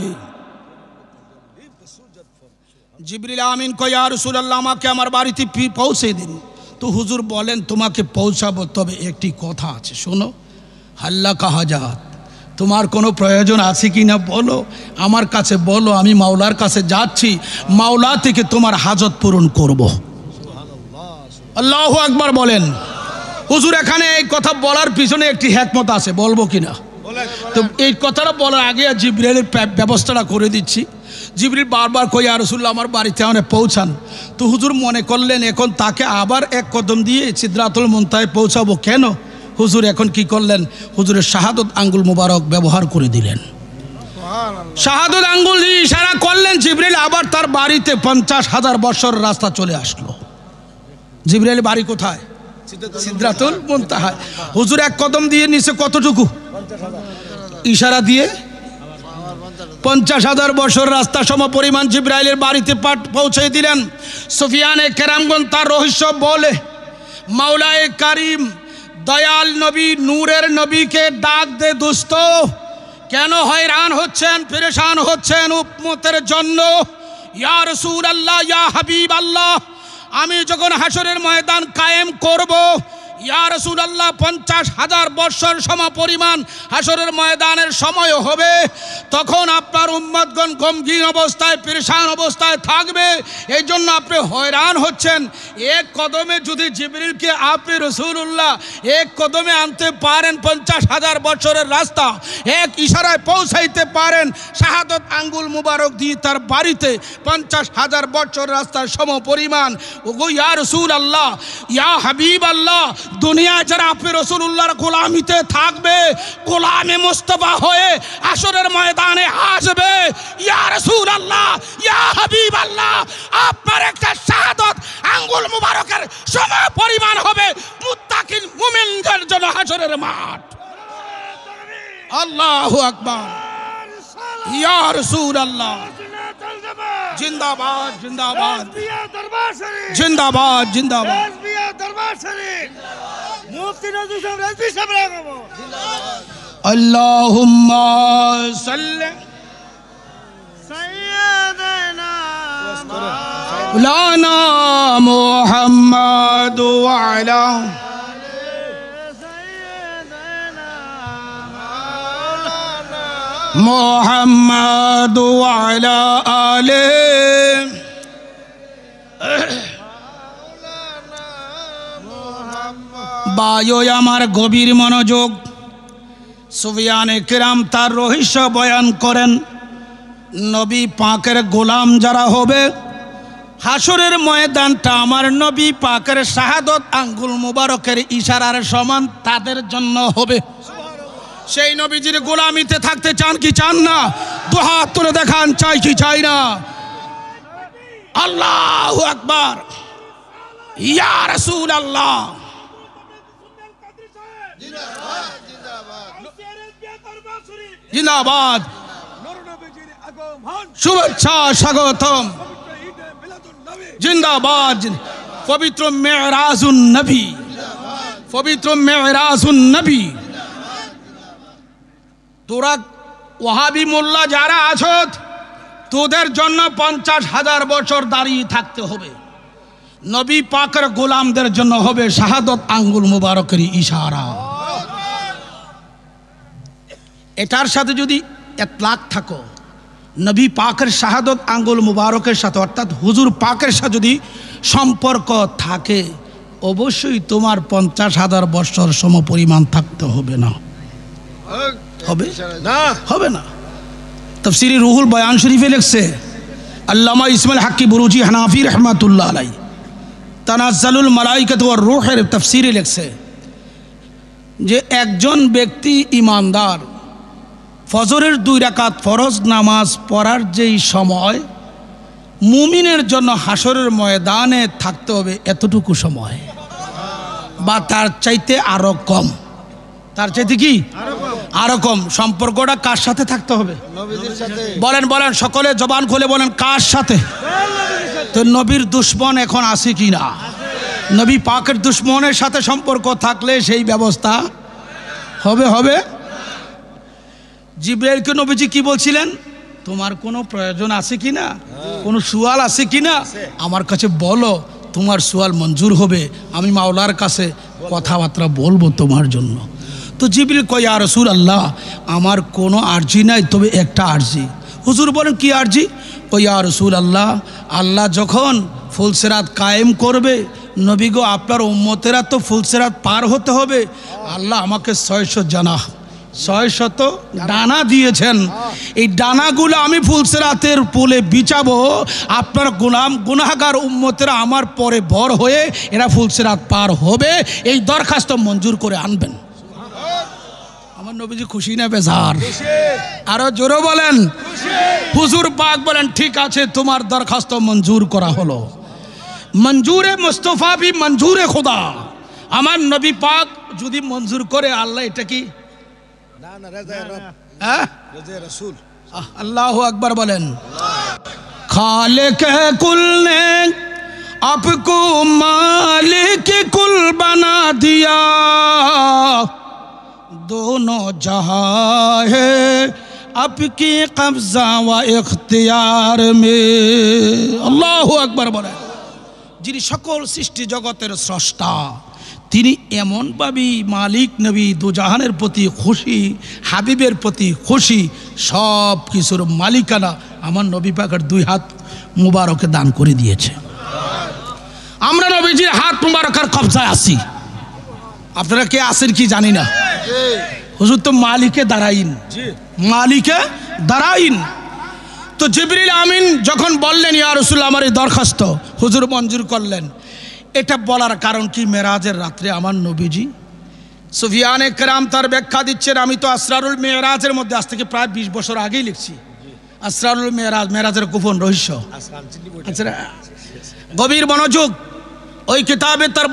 জিবরিল আমিন কয়া রসুল্লাহ আমাকে আমার বাড়িতে পৌঁছে দিন তো হুজুর বলেন তোমাকে পৌঁছাবো তবে একটি কথা আছে শোনো হাল্লা কাহাজাত তোমার কোনো প্রয়োজন আছে কি না বলো আমার কাছে বলো আমি মাওলার কাছে যাচ্ছি মাওলা থেকে তোমার হাজত পূরণ করবো আল্লাহ আকবার বলেন হুজুর এখানে এই কথা বলার পিছনে একটি হ্যাকমত আছে বলবো কিনা তো এই কথাটা বলার আগে জিবরিয়ালের ব্যবস্থাটা করে দিচ্ছি জিবরিল বারবার কই আর আমার বাড়িতে অনেক পৌঁছান তো হুজুর মনে করলেন এখন তাকে আবার এক কদম দিয়ে ছিদ্রাতুল মন্তায় পৌঁছাবো কেন হুজুর এখন কি করলেন হুজুরের শাহাদত আঙ্গুল মুবারক ব্যবহার করে দিলেন শাহাদত আঙ্গুল ইশারা করলেন জিবরিল আবার তার বাড়িতে পঞ্চাশ হাজার বছর রাস্তা চলে আসলো জিবরাইল বাড়ি কোথায় সিদ্ধাতুল মন্তাহায় হুজুর এক কদম দিয়ে নিচে কতটুকু ইশারা দিয়ে পঞ্চাশ হাজার বছর রাস্তা সম পরিমাণ জিব্রাইলের বাড়িতে পাঠ পৌঁছে দিলেন সুফিয়ানে কেরামগঞ্জ তার রহস্য বলে মাওলায় কারিম দয়াল নবী নূরের নবীকে ডাক দে দুস্ত কেন হয়রান হচ্ছেন ফেরেশান হচ্ছেন উপমতের জন্য ইয়ার সুর আল্লাহ ইয়া হাবিব আল্লাহ আমি যখন হাসরের ময়দান কায়েম করব ইয়া রসুল আল্লাহ পঞ্চাশ হাজার বৎসর সম পরিমাণ হাসরের ময়দানের সময় হবে তখন আপনার উম্মদগণ গমগীন অবস্থায় পেরেশান অবস্থায় থাকবে এই জন্য আপনি হয়রান হচ্ছেন এক কদমে যদি জিবরিলকে আপনি রসুল্লাহ এক কদমে আনতে পারেন পঞ্চাশ হাজার বছরের রাস্তা এক ইশারায় পৌঁছাইতে পারেন শাহাদত আঙ্গুল মুবারক দিয়ে তার বাড়িতে পঞ্চাশ হাজার বছর রাস্তার সম পরিমাণ ওগো ইয়া রসুল আল্লাহ ইয়া হাবিব আল্লাহ দুনিয়া যারা আপনি রসুল্লাহর গোলামিতে থাকবে গোলামে মোস্তফা হয়ে আসরের ময়দানে আসবে আল্লাহ ইয়া আল্লাহ আপনার একটা শাহাদত আঙ্গুল মুবারকের সময় পরিমাণ হবে মুত্তাকিল মুমিনদের জন্য হাসরের মাঠ আল্লাহ আকবর ইয়ার সুর আল্লাহ زندہ زندہ زندہ باد باد جی اللہ سیاد نام محمد وعلا محمد আলে آله আমার গভীর মনোযোগ সুবিয়ান কিরাম তার রহস্য বয়ান করেন নবী পাকের গোলাম যারা হবে হাসুরের ময়দানটা আমার নবী পাকের শাহাদত আঙ্গুল মুবারকের ইশারার সমান তাদের জন্য হবে সেই নবীজির গোলামিতে থাকতে চান কি চান না দুহাত তুলে দেখান চাই কি চাই না আল্লাহ আকবার ইয়া রসুল আল্লাহ জিন্দাবাদ শুভেচ্ছা স্বাগতম জিন্দাবাদ পবিত্র মেয়রাজুন নবী পবিত্র মেয়রাজুন নবী তোরা ওহাবি মোল্লা যারা আছো তোদের জন্য পঞ্চাশ হাজার বছর দাঁড়িয়ে থাকতে হবে নবী পাকের গোলামদের জন্য হবে শাহাদত আঙ্গুল মুবারকের ইশারা এটার সাথে যদি এতলাক থাকো নবী পাকের শাহাদত আঙ্গুল মুবারকের সাথে অর্থাৎ হুজুর পাকের সাথে যদি সম্পর্ক থাকে অবশ্যই তোমার পঞ্চাশ হাজার বছর সম পরিমাণ থাকতে হবে না হবে না হবে না তফসিরি রুহুল বয়ান শরীফে লিখছে আল্লামা ইসমাইল হাক্কি বুরুজি হানাফি রহমাতুল্লাহ আলাই তানাজালুল মালাইকাত ওর রুহের তফসিরে লিখছে যে একজন ব্যক্তি ইমানদার ফজরের দুই রাকাত ফরজ নামাজ পড়ার যেই সময় মুমিনের জন্য হাসরের ময়দানে থাকতে হবে এতটুকু সময় বা তার চাইতে আরও কম তার চেয়ে কি আরকম সম্পর্কটা কার সাথে থাকতে হবে বলেন বলেন সকলে জবান খুলে বলেন কার সাথে তো নবীর দুশ্মন এখন আসে কি না নবী পাকের দুশ্মনের সাথে সম্পর্ক থাকলে সেই ব্যবস্থা হবে হবে জিব্রাইলকে নবীজি কি বলছিলেন তোমার কোনো প্রয়োজন আছে কি না কোনো সুয়াল আছে কি না আমার কাছে বলো তোমার সুয়াল মঞ্জুর হবে আমি মাওলার কাছে কথাবার্তা বলবো তোমার জন্য তো জিবিল কয় আর রসুল আল্লাহ আমার কোনো আর্জি নাই তবে একটা আর্জি হুজুর বলেন কি আর্জি ও ইয়া রসুল আল্লাহ আল্লাহ যখন ফুলসেরাত কায়েম করবে নবীগো আপনার উম্মতেরা তো ফুলসেরাত পার হতে হবে আল্লাহ আমাকে ছয়শো জানা ছয় শত ডানা দিয়েছেন এই ডানাগুলো আমি ফুলসেরাতের পুলে বিচাবো আপনার গুনাম গুনাহাগার উম্মতেরা আমার পরে বর হয়ে এরা ফুলসেরাত পার হবে এই দরখাস্ত মঞ্জুর করে আনবেন আমার নবীজি খুশি না বেজার আরো জোরে বলেন হুজুর পাক বলেন ঠিক আছে তোমার দরখাস্ত মঞ্জুর করা হলো মঞ্জুরে মোস্তফা বি মঞ্জুরে খোদা আমার নবী পাক যদি মঞ্জুর করে আল্লাহ এটা কি আল্লাহ আকবর বলেন খালেক কুল নে আপকো মালিক কুল বানা দিয়া दोनों जहाँ है आपकी कब्जा व इख्तियार में अल्लाह আকবার বলে যিনি সকল সৃষ্টি জগতের স্রষ্টা তিনি এমনভাবেই মালিক নবী দুজাহানের প্রতি খুশি হাবিবের প্রতি খুশি সব কিছুর মালিকানা আমার নবী পাকার দুই হাত মুবারকে দান করে দিয়েছে আমরা নবীজির হাত মুবারকের কবজায় আসি আপনারা কে আসেন কি জানি না হুজুর তো মালিকে দাঁড়াইন মালিকে দাঁড়াইন তো জিবরিল আমিন যখন বললেন ইয়া রসুল আমার এই দরখাস্ত হুজুর মঞ্জুর করলেন এটা বলার কারণ কি মেরাজের রাত্রে আমার নবীজি সুফিয়ানে কেরাম তার ব্যাখ্যা দিচ্ছেন আমি তো আসরারুল মেয়েরাজের মধ্যে আজ থেকে প্রায় বিশ বছর আগেই লিখছি আসরারুল মেয়েরাজ মেয়েরাজের গোপন রহস্য আচ্ছা গভীর মনোযোগ ওই কিতাবে তার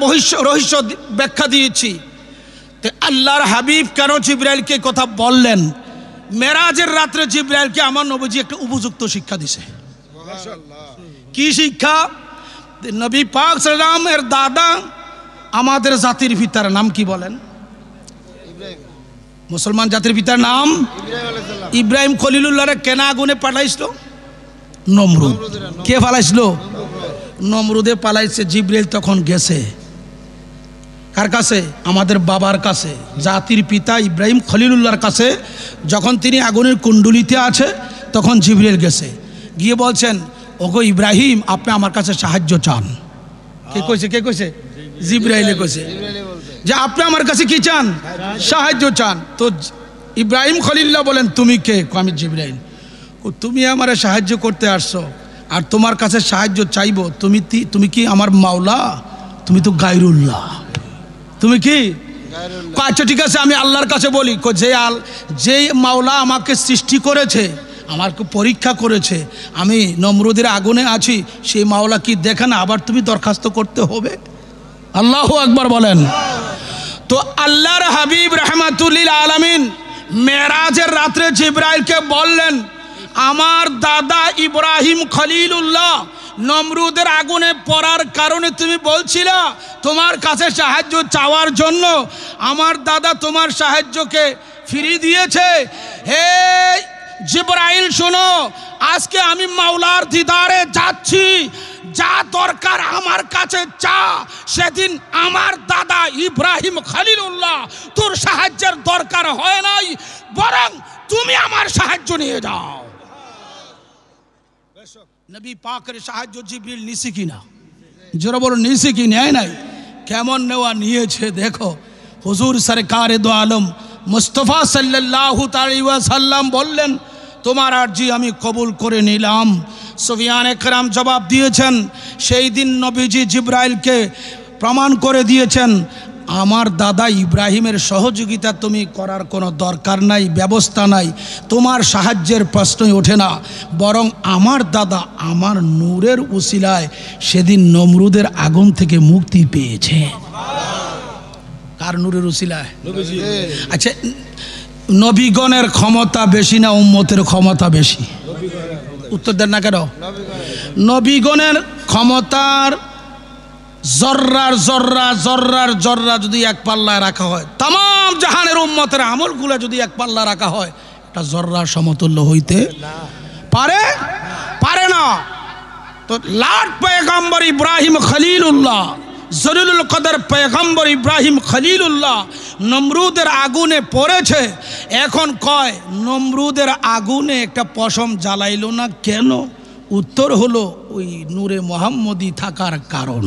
রহস্য ব্যাখ্যা দিয়েছি তো আল্লাহর হাবিব কেন জিব্রাইলকে কথা বললেন মেরাজের রাত্রে জিব্রাইলকে আমার নবীজি একটা উপযুক্ত শিক্ষা দিছে কি শিক্ষা নবী পাক সালাম এর দাদা আমাদের জাতির পিতার নাম কি বলেন মুসলমান জাতির পিতার নাম ইব্রাহিম খলিলুল্লাহরে কেনা আগুনে পাঠাইছিল নমরুদ কে ফালাইছিল নমরুদে পালাইছে জিব্রেল তখন গেছে কার কাছে আমাদের বাবার কাছে জাতির পিতা ইব্রাহিম খলিলুল্লাহর কাছে যখন তিনি আগুনের কুণ্ডুলিতে আছে তখন জিব্রেল গেছে গিয়ে বলছেন ওগো ইব্রাহিম আপনি আমার কাছে সাহায্য চান কে কইছে কে কইছে জিব্রাইলে কইছে যে আপনি আমার কাছে কি চান সাহায্য চান তো ইব্রাহিম খলিল্লা বলেন তুমি কে আমি জিব্রাহিম তুমি আমার সাহায্য করতে আসছো আর তোমার কাছে সাহায্য চাইব তুমি তুমি কি আমার মাওলা তুমি তো গাইরুল্লাহ তুমি কি আচ্ছা ঠিক আছে আমি আল্লাহর কাছে বলি যে আল যেই মাওলা আমাকে সৃষ্টি করেছে আমাকে পরীক্ষা করেছে আমি নমরুদের আগুনে আছি সেই মাওলা কি দেখে না আবার তুমি দরখাস্ত করতে হবে আল্লাহ একবার বলেন তো আল্লাহর হাবিব রহমাতুল্লিল আলমিন মেরাজের রাত্রে জিব্রাইলকে বললেন আমার দাদা ইব্রাহিম খলিলুল্লাহ নমরুদের আগুনে পড়ার কারণে তুমি বলছিল তোমার কাছে সাহায্য চাওয়ার জন্য আমার দাদা তোমার সাহায্যকে ফিরিয়ে দিয়েছে হে জিব্রাইল শোনো আজকে আমি মাওলার দিদারে যাচ্ছি যা দরকার আমার কাছে চা সেদিন আমার দাদা ইব্রাহিম খালিলুল্লাহ তোর সাহায্যের দরকার হয় নাই বরং তুমি আমার সাহায্য নিয়ে যাও নবী পাকের সাহায্য জিবরিল নিছি কিনা জোর বড় নিছি কি নেয় নাই কেমন নেওয়া নিয়েছে দেখো হুজুর সরকার দো আলম মুস্তফা সাল্লাহু সাল্লাম বললেন তোমার আর্জি আমি কবুল করে নিলাম সোভিয়ান একরাম জবাব দিয়েছেন সেই দিন নবীজি জিব্রাইলকে প্রমাণ করে দিয়েছেন আমার দাদা ইব্রাহিমের সহযোগিতা তুমি করার কোনো দরকার নাই ব্যবস্থা নাই তোমার সাহায্যের প্রশ্নই ওঠে না বরং আমার দাদা আমার নূরের উশিলায় সেদিন নমরুদের আগুন থেকে মুক্তি পেয়েছে কার নূরের উশিলায় আচ্ছা নবীগণের ক্ষমতা বেশি না উম্মতের ক্ষমতা বেশি উত্তর দেন না কেন নবীগণের ক্ষমতার জর্রার জর্রা জর্রার জর্রা যদি এক পাল্লায় রাখা হয় তাম জাহানের উম্মতের আমলগুলো যদি এক পাল্লা রাখা হয় এটা জর্রার সমতুল্য হইতে পারে পারে না তো লাট পেগম্বর ইব্রাহিম খলিলুল্লাহ জরুলুল কদর পেগম্বর ইব্রাহিম খলিলুল্লাহ নমরুদের আগুনে পড়েছে এখন কয় নমরুদের আগুনে একটা পশম জ্বালাইল না কেন উত্তর হলো ওই নূরে মোহাম্মদী থাকার কারণ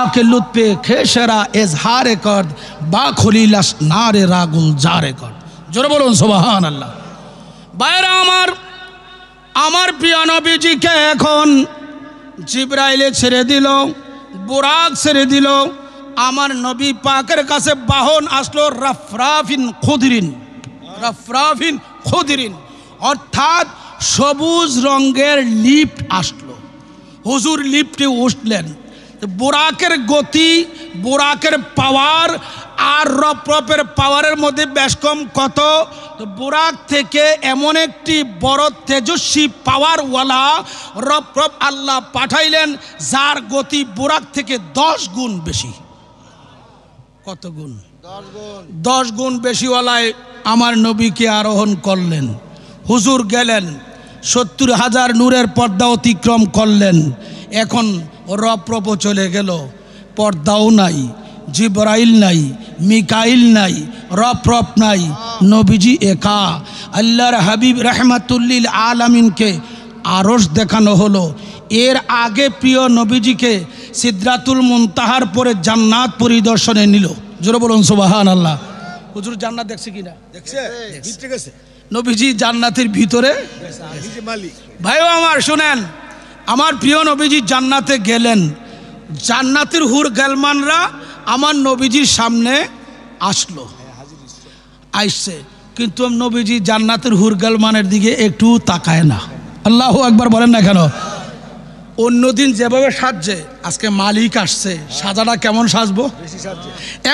আকে لطف খেসেরা اظہار কর বা خلی لس نار راگل جارے کرد جرے بولو سبحان اللہ بائر আমার প্রিয় নবীজিকে এখন জিব্রাইলে ছেড়ে দিল বুরাক ছেড়ে দিল আমার নবী পাকের কাছে বাহন আসলো রাফরাফিন খুদরিন রাফরাফিন খুদরিন অর্থাৎ সবুজ রঙের লিফট আসলো হুজুর লিফটে উঠলেন বোরাকের গতি বোরাকের পাওয়ার আর রপরপের রপের পাওয়ারের মধ্যে বেশ কম কত তো বোরাক থেকে এমন একটি বড় তেজস্বী পাওয়ারওয়ালা রপ রপ আল্লাহ পাঠাইলেন যার গতি বোরাক থেকে দশ গুণ বেশি কত গুণ দশ গুণ বেশিওয়ালায় আমার নবীকে আরোহণ করলেন হুজুর গেলেন সত্তর হাজার নূরের পর্দা অতিক্রম করলেন এখন রপ্রপ চলে গেল পর্দাও নাই জিব্রাইল নাই মিকাইল নাই রপ্রপ নাই নবীজি একা আল্লাহর হাবিব রহমাতুল্লিল আলমিনকে আরস দেখানো হলো এর আগে প্রিয় নবীজিকে সিদ্রাতুল মুনতাহার পরে জান্নাত পরিদর্শনে নিল জোর বলুন সুবাহান আল্লাহ হুজুর জান্নাত দেখছে কিনা দেখছে নবীজি জান্নাতের ভিতরে হ্যাঁ, ভাইও আমার শুনেন আমার প্রিয় নবীজি জান্নাতে গেলেন জান্নাতের হুর গেলমানরা আমার নবীজির সামনে আসলো আসছে কিন্তু নবীজি জান্নাতের হুর গেলমানের দিকে একটু তাকায় না আল্লাহ একবার বলেন না কেন অন্যদিন যেভাবে সাজছে আজকে মালিক আসছে সাজাটা কেমন সাজবো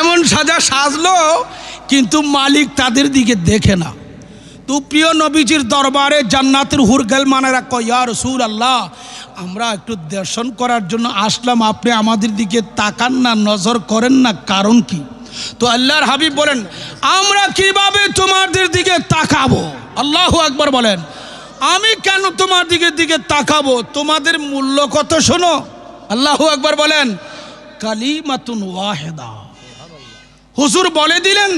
এমন সাজা সাজলো কিন্তু মালিক তাদের দিকে দেখে না তো প্রিয় নবীজির দরবারে জান্নাতের হুরগেল মানেরা কয়ার সুর আল্লাহ আমরা একটু দর্শন করার জন্য আসলাম আপনি আমাদের দিকে তাকান না নজর করেন না কারণ কি তো আল্লাহর হাবিব বলেন আমরা কিভাবে তোমাদের দিকে তাকাবো আল্লাহ একবার বলেন আমি কেন তোমার দিকে দিকে তাকাবো তোমাদের মূল্য কত শোনো আল্লাহ একবার বলেন কালিমাতুন ওয়াহেদা হুজুর বলে দিলেন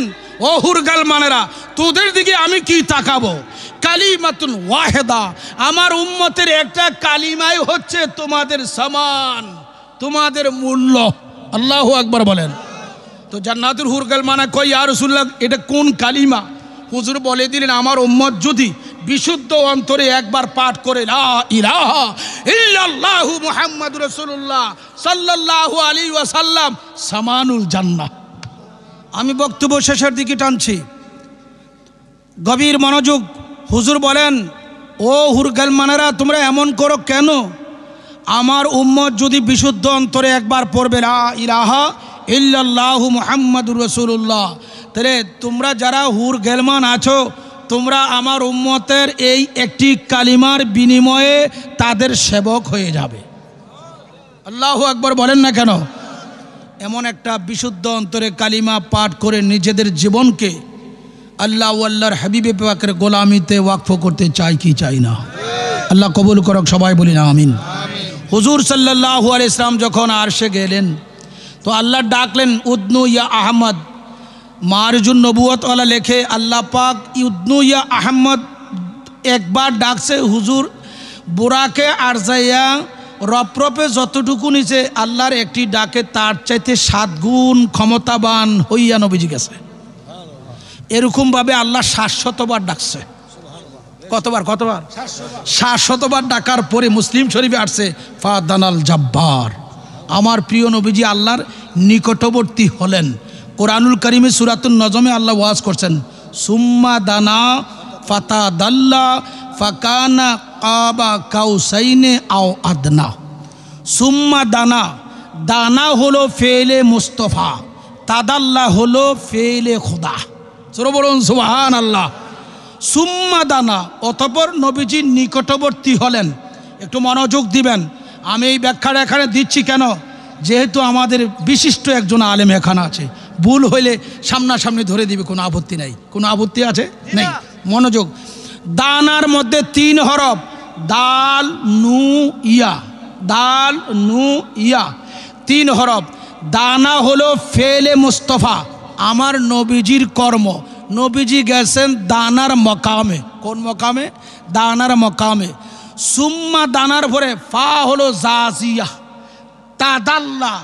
ও হুরগাল মানেরা তোদের দিকে আমি কি তাকাবো কালিমাতুন ওয়াহেদা আমার উম্মতের একটা কালিমাই হচ্ছে তোমাদের সমান তোমাদের মূল্য আল্লাহ আকবার বলেন তো জান্নাতুল হুর মানে কই আর রসুল্লাহ এটা কোন কালিমা হুজুর বলে দিলেন আমার উম্মত যদি বিশুদ্ধ অন্তরে একবার পাঠ করে ইহু রসুল্লাহ সাল্লাহ আলী ওয়াসাল্লাম সামানুল জান্না আমি বক্তব্য শেষের দিকে টানছি গভীর মনোযোগ হুজুর বলেন ও হুরগালমানেরা তোমরা এমন করো কেন আমার উম্মত যদি বিশুদ্ধ অন্তরে একবার পড়বে রা ইরাহা ইল্লাল্লাহু মুহাম্মাদুর রসুল্লাহ তাহলে তোমরা যারা হুর গেলমান আছো তোমরা আমার উম্মতের এই একটি কালিমার বিনিময়ে তাদের সেবক হয়ে যাবে আল্লাহ একবার বলেন না কেন এমন একটা বিশুদ্ধ অন্তরে কালিমা পাঠ করে নিজেদের জীবনকে আল্লাহ আল্লাহর হাবিবে পাকের গোলামিতে ওয়াকফ করতে চাই কি চাই না আল্লাহ কবুল করক সবাই বলি না আমিন হুজুর সাল্লাহ আল ইসলাম যখন আরশে গেলেন তো আল্লাহ ডাকলেন উদ্নু ইয়া আহমদ মারজুন নবুয়তওয়ালা লেখে আল্লাহ পাক উদ্নু ইয়া আহমদ একবার ডাকছে হুজুর বোরাকে আর যাইয়া রপ্রপে যতটুকু নিচে আল্লাহর একটি ডাকে তার চাইতে সাত গুণ ক্ষমতাবান হইয়া নবীজি গেছে এরকমভাবে আল্লাহ শাশ্বতবার ডাকছে কতবার কতবার শাশ্বতবার ডাকার পরে মুসলিম শরীফে আসছে ফাদানাল জাব্বার আমার প্রিয় নবীজি আল্লাহর নিকটবর্তী হলেন কোরআনুল করিমে সুরাতুল নজমে আল্লাহ ওয়াজ করছেন সুম্মা দানা ফাতা দাল্লা ফাকানা কাবা কাউসাইনে আও আদনা সুম্মা দানা দানা হলো ফেলে মুস্তফা তাদাল্লা হলো ফেলে খোদা বলুন সুবাহান আল্লাহ সুম্মা দানা অতপর নবীজির নিকটবর্তী হলেন একটু মনোযোগ দিবেন আমি এই ব্যাখ্যাটা এখানে দিচ্ছি কেন যেহেতু আমাদের বিশিষ্ট একজন আলেম এখানে আছে ভুল হইলে সামনাসামনি ধরে দিবে কোনো আপত্তি নাই কোনো আপত্তি আছে নেই মনোযোগ দানার মধ্যে তিন হরফ দাল নু ইয়া দাল নু ইয়া তিন হরফ দানা হলো ফেলে মুস্তফা আমার নবীজির কর্ম নবীজি গেছেন দানার মকামে কোন মকামে দানার মকামে সুম্মা দানার ভরে ফা হলো জাজিয়া তা দাল্লা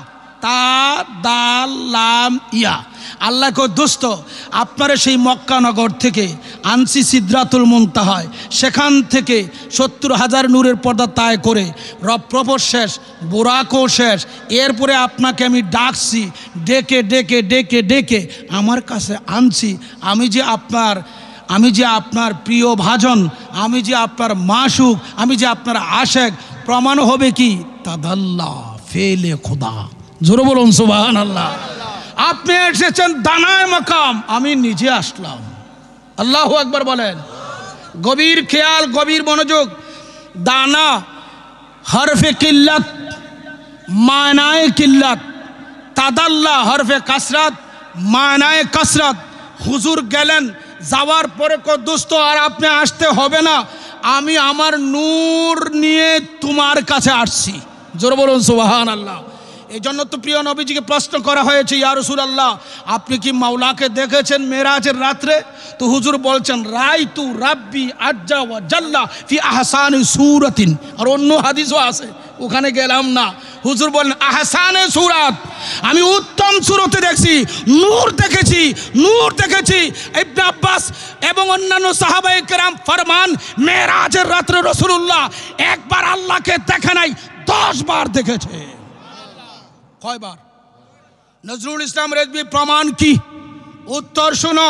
তা দাল্লাম ইয়া আল্লাহকে দোস্ত আপনারা সেই মক্কানগর থেকে আনসি সিদ্রাতুল হয় সেখান থেকে সত্তর হাজার নূরের পর্দা তায় করে রপ্রপর শেষ বোরাকও শেষ এরপরে আপনাকে আমি ডাকছি ডেকে ডেকে ডেকে ডেকে আমার কাছে আনছি আমি যে আপনার আমি যে আপনার প্রিয় ভাজন আমি যে আপনার মাসুক আমি যে আপনার আশেক প্রমাণ হবে কি তাদাল্লা ফেলে খোদা জোর বলুন সুবাহ আল্লাহ আপনি এসেছেন দানায় মাকাম আমি নিজে আসলাম আল্লাহ আকবর বলেন গভীর খেয়াল গভীর মনোযোগ দানা হরফে কিল্লাত মায়নায় কিল্লাত তাদাল্লা হরফে কাসরাত মায়নায় কাসরাত হুজুর গেলেন যাওয়ার পরে কদুস্ত আর আপনি আসতে হবে না আমি আমার নূর নিয়ে তোমার কাছে আসছি জোর বলুন সুবাহান আল্লাহ এই জন্য তো প্রিয় নবীজিকে প্রশ্ন করা হয়েছে ইয়ারসুল আল্লাহ আপনি কি মাওলাকে দেখেছেন মেরাজের রাত্রে তো হুজুর বলছেন রাই তু রাব্বি আজ্জা ও জাল্লা ফি আহসান সুরাতিন আর অন্য হাদিসও আছে ওখানে গেলাম না হুজুর বলেন আহসানে সুরাত আমি উত্তম সুরতে দেখছি নূর দেখেছি নূর দেখেছি ইবনে আব্বাস এবং অন্যান্য সাহাবায়ে কেরাম ফরমান মেরাজের রাত্রে রসুল্লাহ একবার আল্লাহকে দেখে নাই দশ বার দেখেছে কয়বার নজরুল ইসলাম রেজবি প্রমাণ কি উত্তর শুনো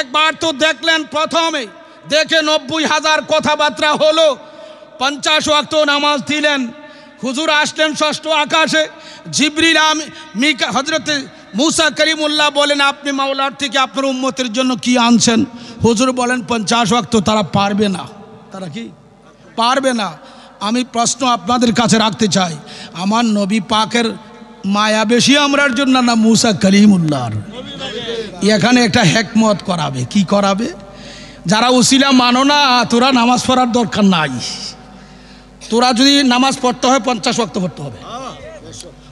একবার তো দেখলেন প্রথমে দেখে নব্বই হাজার কথাবার্তা হলো পঞ্চাশ ওয়াক্ত নামাজ দিলেন হুজুর আসলেন ষষ্ঠ আকাশে জিবরিল মিকা হজরত মুসা করিমুল্লাহ বলেন আপনি মাওলার থেকে আপনার উন্মতির জন্য কি আনছেন হুজুর বলেন পঞ্চাশ ওয়াক্ত তারা পারবে না তারা কি পারবে না আমি প্রশ্ন আপনাদের কাছে রাখতে চাই আমার নবী পাকের মায়া বেশি আমরার জন্য না মুসা কলিমুল্লাহর এখানে একটা হেকমত করাবে কি করাবে যারা উসিলা মানো না তোরা নামাজ পড়ার দরকার নাই তোরা যদি নামাজ পড়তে হয় পঞ্চাশ ওয়াক্ত পড়তে হবে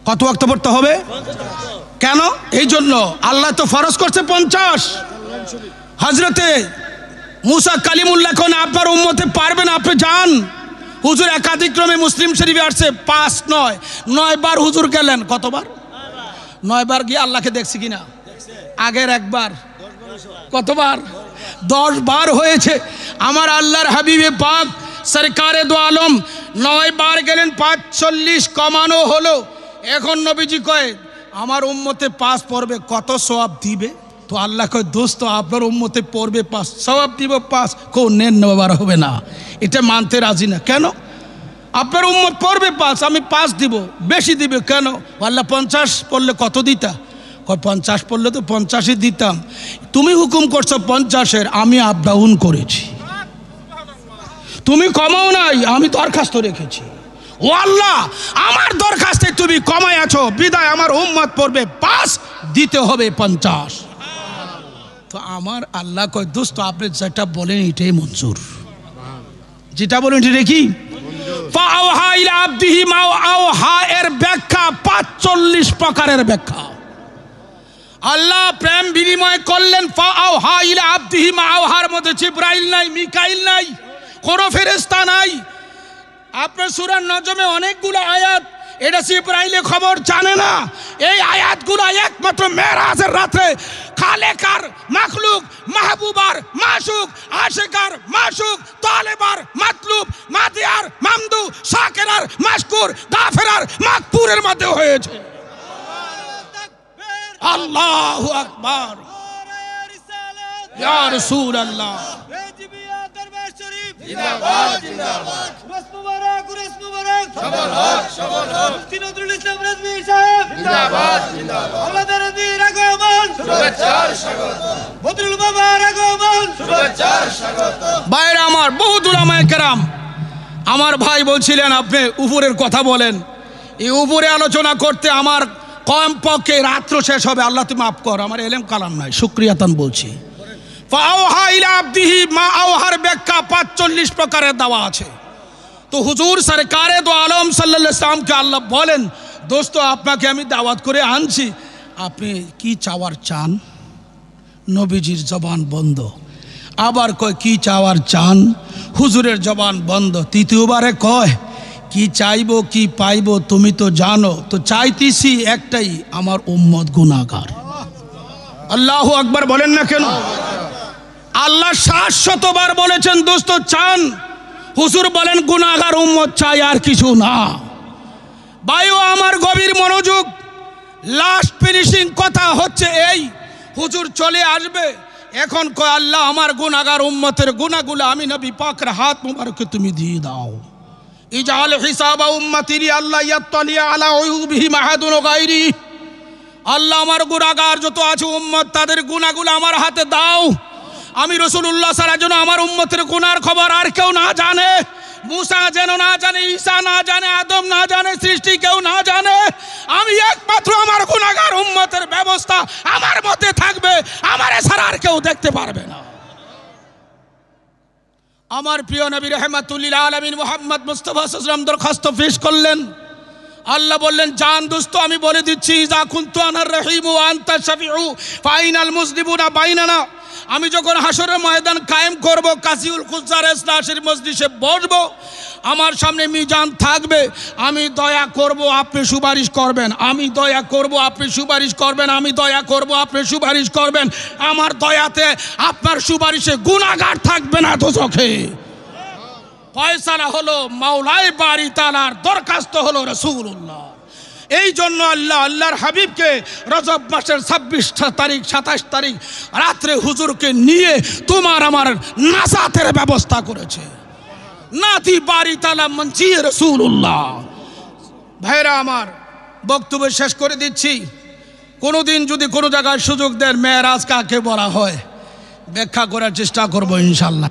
কত ওয়াক্ত পড়তে হবে কেন এই জন্য আল্লাহ তো ফরজ করছে পঞ্চাশ হজরতে মুসা কালিমুল্লাহ কোন আপনার উম্মতে পারবেন আপনি যান হুজুর একাধিক্রমে মুসলিম শরীফে আসছে পাঁচ নয় নয়বার হুজুর গেলেন কতবার নয়বার গিয়ে আল্লাহকে দেখছি কিনা আগের একবার কতবার দশ বার হয়েছে আমার আল্লাহর হাবিবে পাক সরকারে দো আলম নয় বার গেলেন পাঁচচল্লিশ কমানো হলো এখন নবীজি কয়ে আমার উম্মতে পাস পড়বে কত সব দিবে তো আল্লাহ কয় দোস্ত আপনার উম্মতে পড়বে পাস সবাব দিব পাস কেউ নেন নেবার হবে না এটা মানতে রাজি না কেন আপনার উম্মত পড়বে পাস আমি পাস দিব বেশি দিবে কেন আল্লাহ পঞ্চাশ পড়লে কত দিতা কয় পঞ্চাশ পড়লে তো পঞ্চাশই দিতাম তুমি হুকুম করছো পঞ্চাশের আমি আপ ডাউন করেছি তুমি কমাও নাই আমি দরখাস্ত রেখেছি ও আল্লাহ আমার দরখাস্তে তুমি কমাই আছো বিদায় আমার উম্মত পড়বে পাস দিতে হবে পঞ্চাশ তো আমার আল্লাহ কয় দোস্ত আপনি যেটা বলেন এটাই মঞ্জুর যেটা বলেন এটা কি এর ব্যাখ্যা প্রকারের ব্যাখ্যা আল্লাহ প্রেম বিনিময় করলেন নাই মিকাইল নাই নাই আপনার সুরার নজমে অনেকগুলো আয়াত এটা ইব্রাহিলে খবর জানে না এই আয়াতগুলো একমাত্র মেরাজের রাত্রে খালেকার মাখলুক মাহবুবার মাসুক আশেকার মাসুক তালেবার মাতলুব মাদিয়ার মামদু সাকেরার মাসকুর দাফেরার মাকপুরের মধ্যে হয়েছে আল্লাহ আকবার ইয়া রাসূল আল্লাহ আল্লাহ বাইরে আমার বহু দুলামায়ে আমার ভাই বলছিলেন আপনি উপরের কথা বলেন এই উপরে আলোচনা করতে আমার কমপক্ষে রাত্র শেষ হবে আল্লাহ তুমি মাফ কর আমার এলেম কালাম নাই সুক্রিয়াতান বলছি আওহা ইলা মা আওহার ব্যাখ্যা পাঁচচল্লিশ প্রকারের দেওয়া আছে তো হুজুর সরকারে দো আলম সাল্লা আল্লাহ বলেন দোস্ত আপনাকে আমি দাওয়াত করে আনছি আপনি কি চাওয়ার চান নবীজির জবান বন্ধ আবার কয় কি চাওয়ার চান হুজুরের জবান বন্ধ তৃতীয়বারে কয় কি চাইব কি পাইব তুমি তো জানো তো চাইতেছি একটাই আমার উম্মত গুণাগার আল্লাহ আকবর বলেন না কেন আল্লাহ সাত শতবার বলেছেন দোস্ত চান হুসুর বলেন গুণাগার উম্মত চাই আর কিছু না বায়ু আমার গভীর মনোযোগ লাস্ট ফিনিশিং কথা হচ্ছে এই হুজুর চলে আসবে এখন কয় আল্লাহ আমার গুণাগার উম্মতের গুণাগুলো আমি নবী পাকের হাত মুবারকে তুমি দিয়ে দাও ইজাল হিসাব উম্মতিরি আল্লাহ ইয়াত্তালিয়া আলা উয়ুবিহি মাহাদুন গায়রি আল্লাহ আমার গুণাগার যত আছে উম্মত তাদের গুণাগুলো আমার হাতে দাও আমি রসুল্লাহ সারা যেন আমার উম্মতের কোনার খবর আর কেউ না জানে মুসা যেন না জানে ঈশা না জানে আদম না জানে সৃষ্টি কেউ না জানে আমি একমাত্র আমার গুণাগার উম্মতের ব্যবস্থা আমার মতে থাকবে আমার এছাড়া আর কেউ দেখতে পারবে না আমার প্রিয় নবী রহমাতুল্লিল আলমিন মোহাম্মদ মুস্তফা সুসলাম দরখাস্ত পেশ করলেন আল্লাহ বললেন জান দোস্ত আমি বলে দিচ্ছি ইজা কুন্তু আনার রহিমু আন্তা শাফিউ ফাইনাল মুসলিমুনা বাইনানা আমি যখন হাসরের ময়দান কায়েম করব কাজিউল খুসার ইসলাসের মসজিষে বসবো আমার সামনে মিজান থাকবে আমি দয়া করব আপনি সুপারিশ করবেন আমি দয়া করব আপনি সুপারিশ করবেন আমি দয়া করব আপনি সুপারিশ করবেন আমার দয়াতে আপনার সুপারিশে গুণাগার থাকবে না তো চোখে পয়সারা হলো মাওলাই বাড়ি তালার দরখাস্ত হলো রসুল্লাহ এই জন্য আল্লাহ আল্লাহর হাবিবকে রজব মাসের ছাব্বিশ তারিখ সাতাশ তারিখ রাত্রে হুজুরকে নিয়ে তোমার আমার নাসাতের ব্যবস্থা করেছে নাতি বাড়ি তালা রসুল রসুল্লাহ ভাইরা আমার বক্তব্য শেষ করে দিচ্ছি কোনোদিন যদি কোনো জায়গায় সুযোগ দেন মেয়েরাজ কাকে বলা হয় ব্যাখ্যা করার চেষ্টা করবো ইনশাল্লাহ